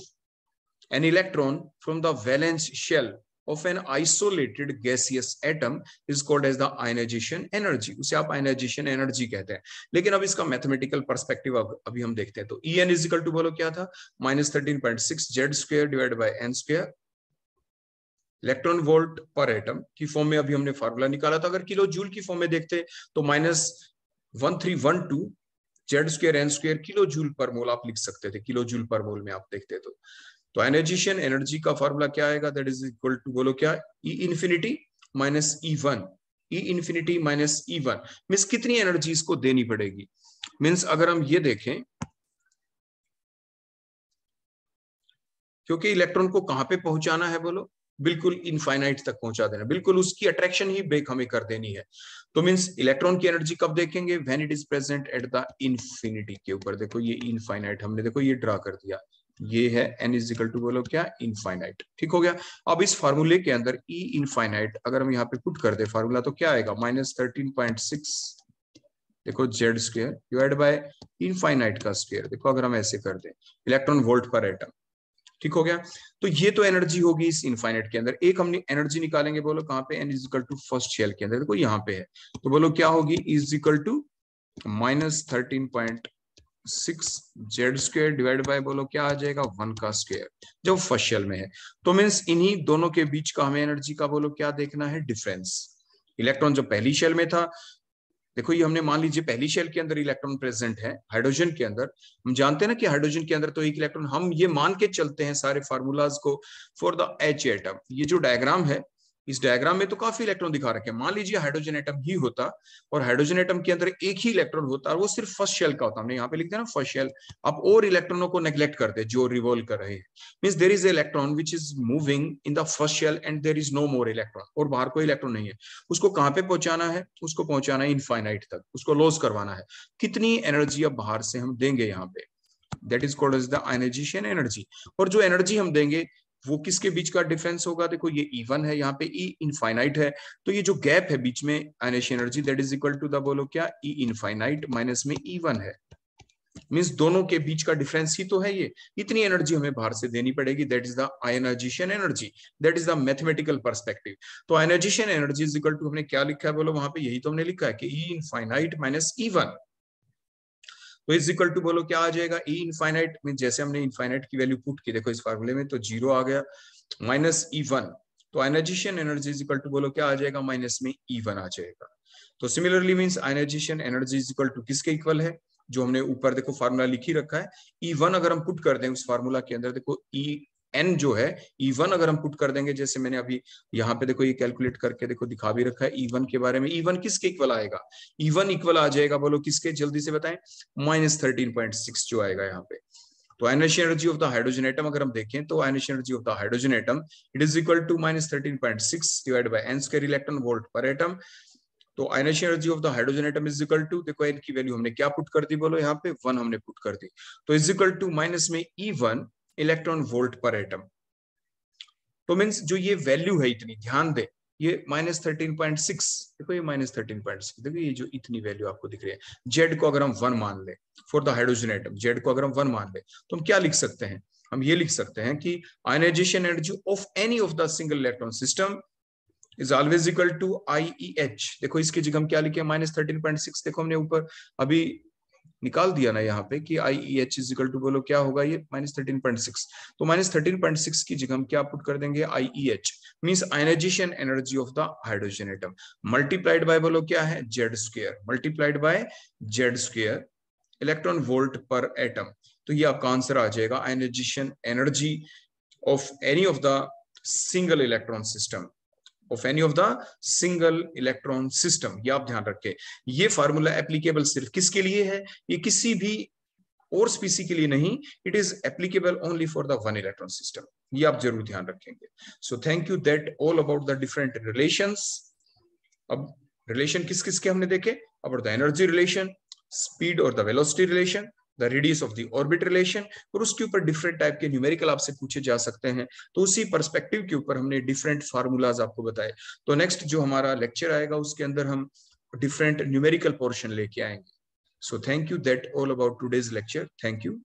an electron from the valence shell of an isolated gaseous atom is called as the ionization energy उसे आप आयनाइजेशन एनर्जी कहते हैं लेकिन अब इसका मैथमेटिकल परस्पेक्टिव अभी हम देखते हैं तो ई एन इजिकल टू बोलो क्या था minus thirteen point six Z square divide by n square electron volt per atom की फॉर्म में अभी हमने फार्मूला निकाला था अगर किलो जूल की फॉर्म में देखते तो minus one three one two Z square n square kilo joule per mole आप लिख सकते थे किलो जूल पर मोल में आप देखते तो तो एनर्जीशन एनर्जी का फॉर्मूला क्या आएगा दैट इज इक्वल टू बोलो क्या E infinity minus E one E infinity minus E one means कितनी एनर्जी इसको देनी पड़ेगी मीन्स अगर हम ये देखें क्योंकि इलेक्ट्रॉन को कहां पे पहुंचाना है बोलो बिल्कुल इनफाइनाइट तक पहुंचा देना बिल्कुल उसकी अट्रैक्शन ही ब्रेक हमें कर देनी है तो मीन्स इलेक्ट्रॉन की एनर्जी कब देखेंगे when it is present at the infinity के ऊपर देखो ये इनफाइनाइट हमने देखो ये ड्रा कर दिया ये है एन इज इकल टू बोलो क्या इनफाइनाइट ठीक हो गया अब इस फार्मूले के अंदर ई e इनफाइनाइट अगर हम यहाँ पे पुट कर दे फार्मूला तो क्या आएगा माइनस थर्टीन पॉइंट सिक्स देखो Z square divide by infinite का स्क्र देखो अगर हम ऐसे कर दे इलेक्ट्रॉन वोल्ट पर एटम ठीक हो गया तो ये तो एनर्जी होगी इस इनफाइनाइट के अंदर एक हम एनर्जी निकालेंगे बोलो कहां पे n equal to first shell के अंदर देखो यहाँ पे है तो बोलो क्या होगी is equal to minus thirteen point six Z square divide by बोलो क्या आ जाएगा वन का स्क्वेयर जो फर्शियल में है तो मीन्स इन्हीं दोनों के बीच का हमें एनर्जी का बोलो क्या देखना है डिफरेंस इलेक्ट्रॉन जो पहली शेल में था देखो ये हमने मान लीजिए पहली शेल के अंदर इलेक्ट्रॉन प्रेजेंट है हाइड्रोजन के अंदर हम जानते हैं ना कि हाइड्रोजन के अंदर तो एक इलेक्ट्रॉन हम ये मान के चलते हैं सारे फार्मूलाज को फॉर द एच एटम ये जो डायग्राम है इस डायग्राम में तो काफी इलेक्ट्रॉन दिखा रखे हैं मान लीजिए हाइड्रोजन एटम ही होता और हाइड्रोजन एटम के अंदर एक ही इलेक्ट्रॉन होता और वो सिर्फ फर्स्ट शेल का होता हमने यहाँ पे लिखते हैं ना फर्स्ट शेल आप और इलेक्ट्रॉनों को नेग्लेक्ट करते जो रिवॉल्व कर रहे हैं mean there is electron which is moving in the first shell and there is no more electron और बाहर कोई इलेक्ट्रॉन नहीं है उसको कहाँ पे पहुंचाना है उसको पहुंचाना है इनफाइनाइट तक उसको लॉस करवाना है कितनी एनर्जी अब बाहर से हम देंगे यहाँ पे That is called as the ionization energy. और जो एनर्जी हम देंगे वो किसके बीच का डिफरेंस होगा देखो ये इवन e है यहाँ पे ई e इनफाइनाइट है तो ये जो गैप है बीच में ionization energy that is equal to the बोलो क्या ई इनफाइनाइट माइनस में इवन e है मीन्स दोनों के बीच का डिफरेंस ही तो है ये इतनी एनर्जी हमें बाहर से देनी पड़ेगी that is the ionization energy that is the mathematical perspective तो ionization energy is equal to हमने क्या लिखा है बोलो वहां पे यही तो हमने लिखा है कि ई इनफाइनाइट माइनस इवन तो इज इक्वल टू बोलो क्या आ जाएगा ई इनफाइनाइट मीन जैसे हमने इनफाइनाइट की वैल्यू पुट की देखो इस फार्मूले में तो जीरो आ गया माइनस ई वन तो ionization energy is equal to बोलो क्या आ जाएगा माइनस में ई e वन आ जाएगा तो similarly means ionization energy is equal to किसके इक्वल है जो हमने ऊपर देखो फार्मूला लिखी रखा है ई e वन अगर हम पुट कर दें उस फार्मूला के अंदर देखो ई e एन जो है इवन e अगर हम पुट कर देंगे जैसे मैंने अभी यहाँ पे देखो ये कैलकुलेट करके देखो दिखा भी रखा है इवन e के बारे में इवन e किसके इक्वल आएगा इवन इक्वल आ जाएगा बोलो किसके जल्दी से बताएं माइनस थर्टीन पॉइंट सिक्स जो आएगा यहाँ पे तो energy energy of the hydrogen atom अगर हम देखें तो energy energy of the hydrogen atom it is equal to minus thirteen point six divide by n square electron volt per atom तो energy energy of the hydrogen atom is equal to देखो एन की वैल्यू हमने क्या पुट कर दी बोलो यहाँ पे वन हमने पुट कर दी तो इज इक्वल टू माइनस में E one electron volt per atom तो मीन्स जो ये वैल्यू है इतनी ध्यान दे ये माइनस थर्टीन पॉइंट सिक्स देखो ये माइनस थर्टीन पॉइंट सिक्स देखो ये जो इतनी वैल्यू आपको दिख रही है जेड को अगर हम वन मान ले for the hydrogen atom Z को अगर हम वन मान ले तो हम क्या लिख सकते हैं हम ये लिख सकते हैं कि ionization energy of any of the single electron system is always equal to I E H देखो इसकी जगह हम क्या लिखे माइनस थर्टीन पॉइंट सिक्स देखो हमने ऊपर अभी निकाल दिया ना यहाँ पे कि I E H is equal to बोलो क्या होगा ये माइनस थर्टीन पॉइंट सिक्स तो माइनस थर्टीन पॉइंट सिक्स की जगह हम क्या पुट कर देंगे I E H mean ionization energy of the hydrogen atom multiplied by बोलो क्या है Z square multiplied by Z square electron volt per atom तो ये आपका आंसर आ जाएगा ionization energy of any of the single electron system of any of the single electron system ये आप ध्यान रखें ये फार्मूला एप्लीकेबल सिर्फ किसके लिए है ये किसी भी और स्पीसी के लिए नहीं it is applicable only for the one electron system ये आप जरूर ध्यान रखेंगे so thank you that all about the different relation अब रिलेशन किस किस के हमने देखे about the energy relation speed और the velocity relation the radius of the orbit relation और उसके ऊपर डिफरेंट टाइप के न्यूमेरिकल आपसे पूछे जा सकते हैं तो उसी परस्पेक्टिव के ऊपर हमने डिफरेंट फार्मूलाज आपको बताए तो नेक्स्ट जो हमारा लेक्चर आएगा उसके अंदर हम डिफरेंट न्यूमेरिकल पोर्शन लेके आएंगे so thank you that all about today's lecture thank you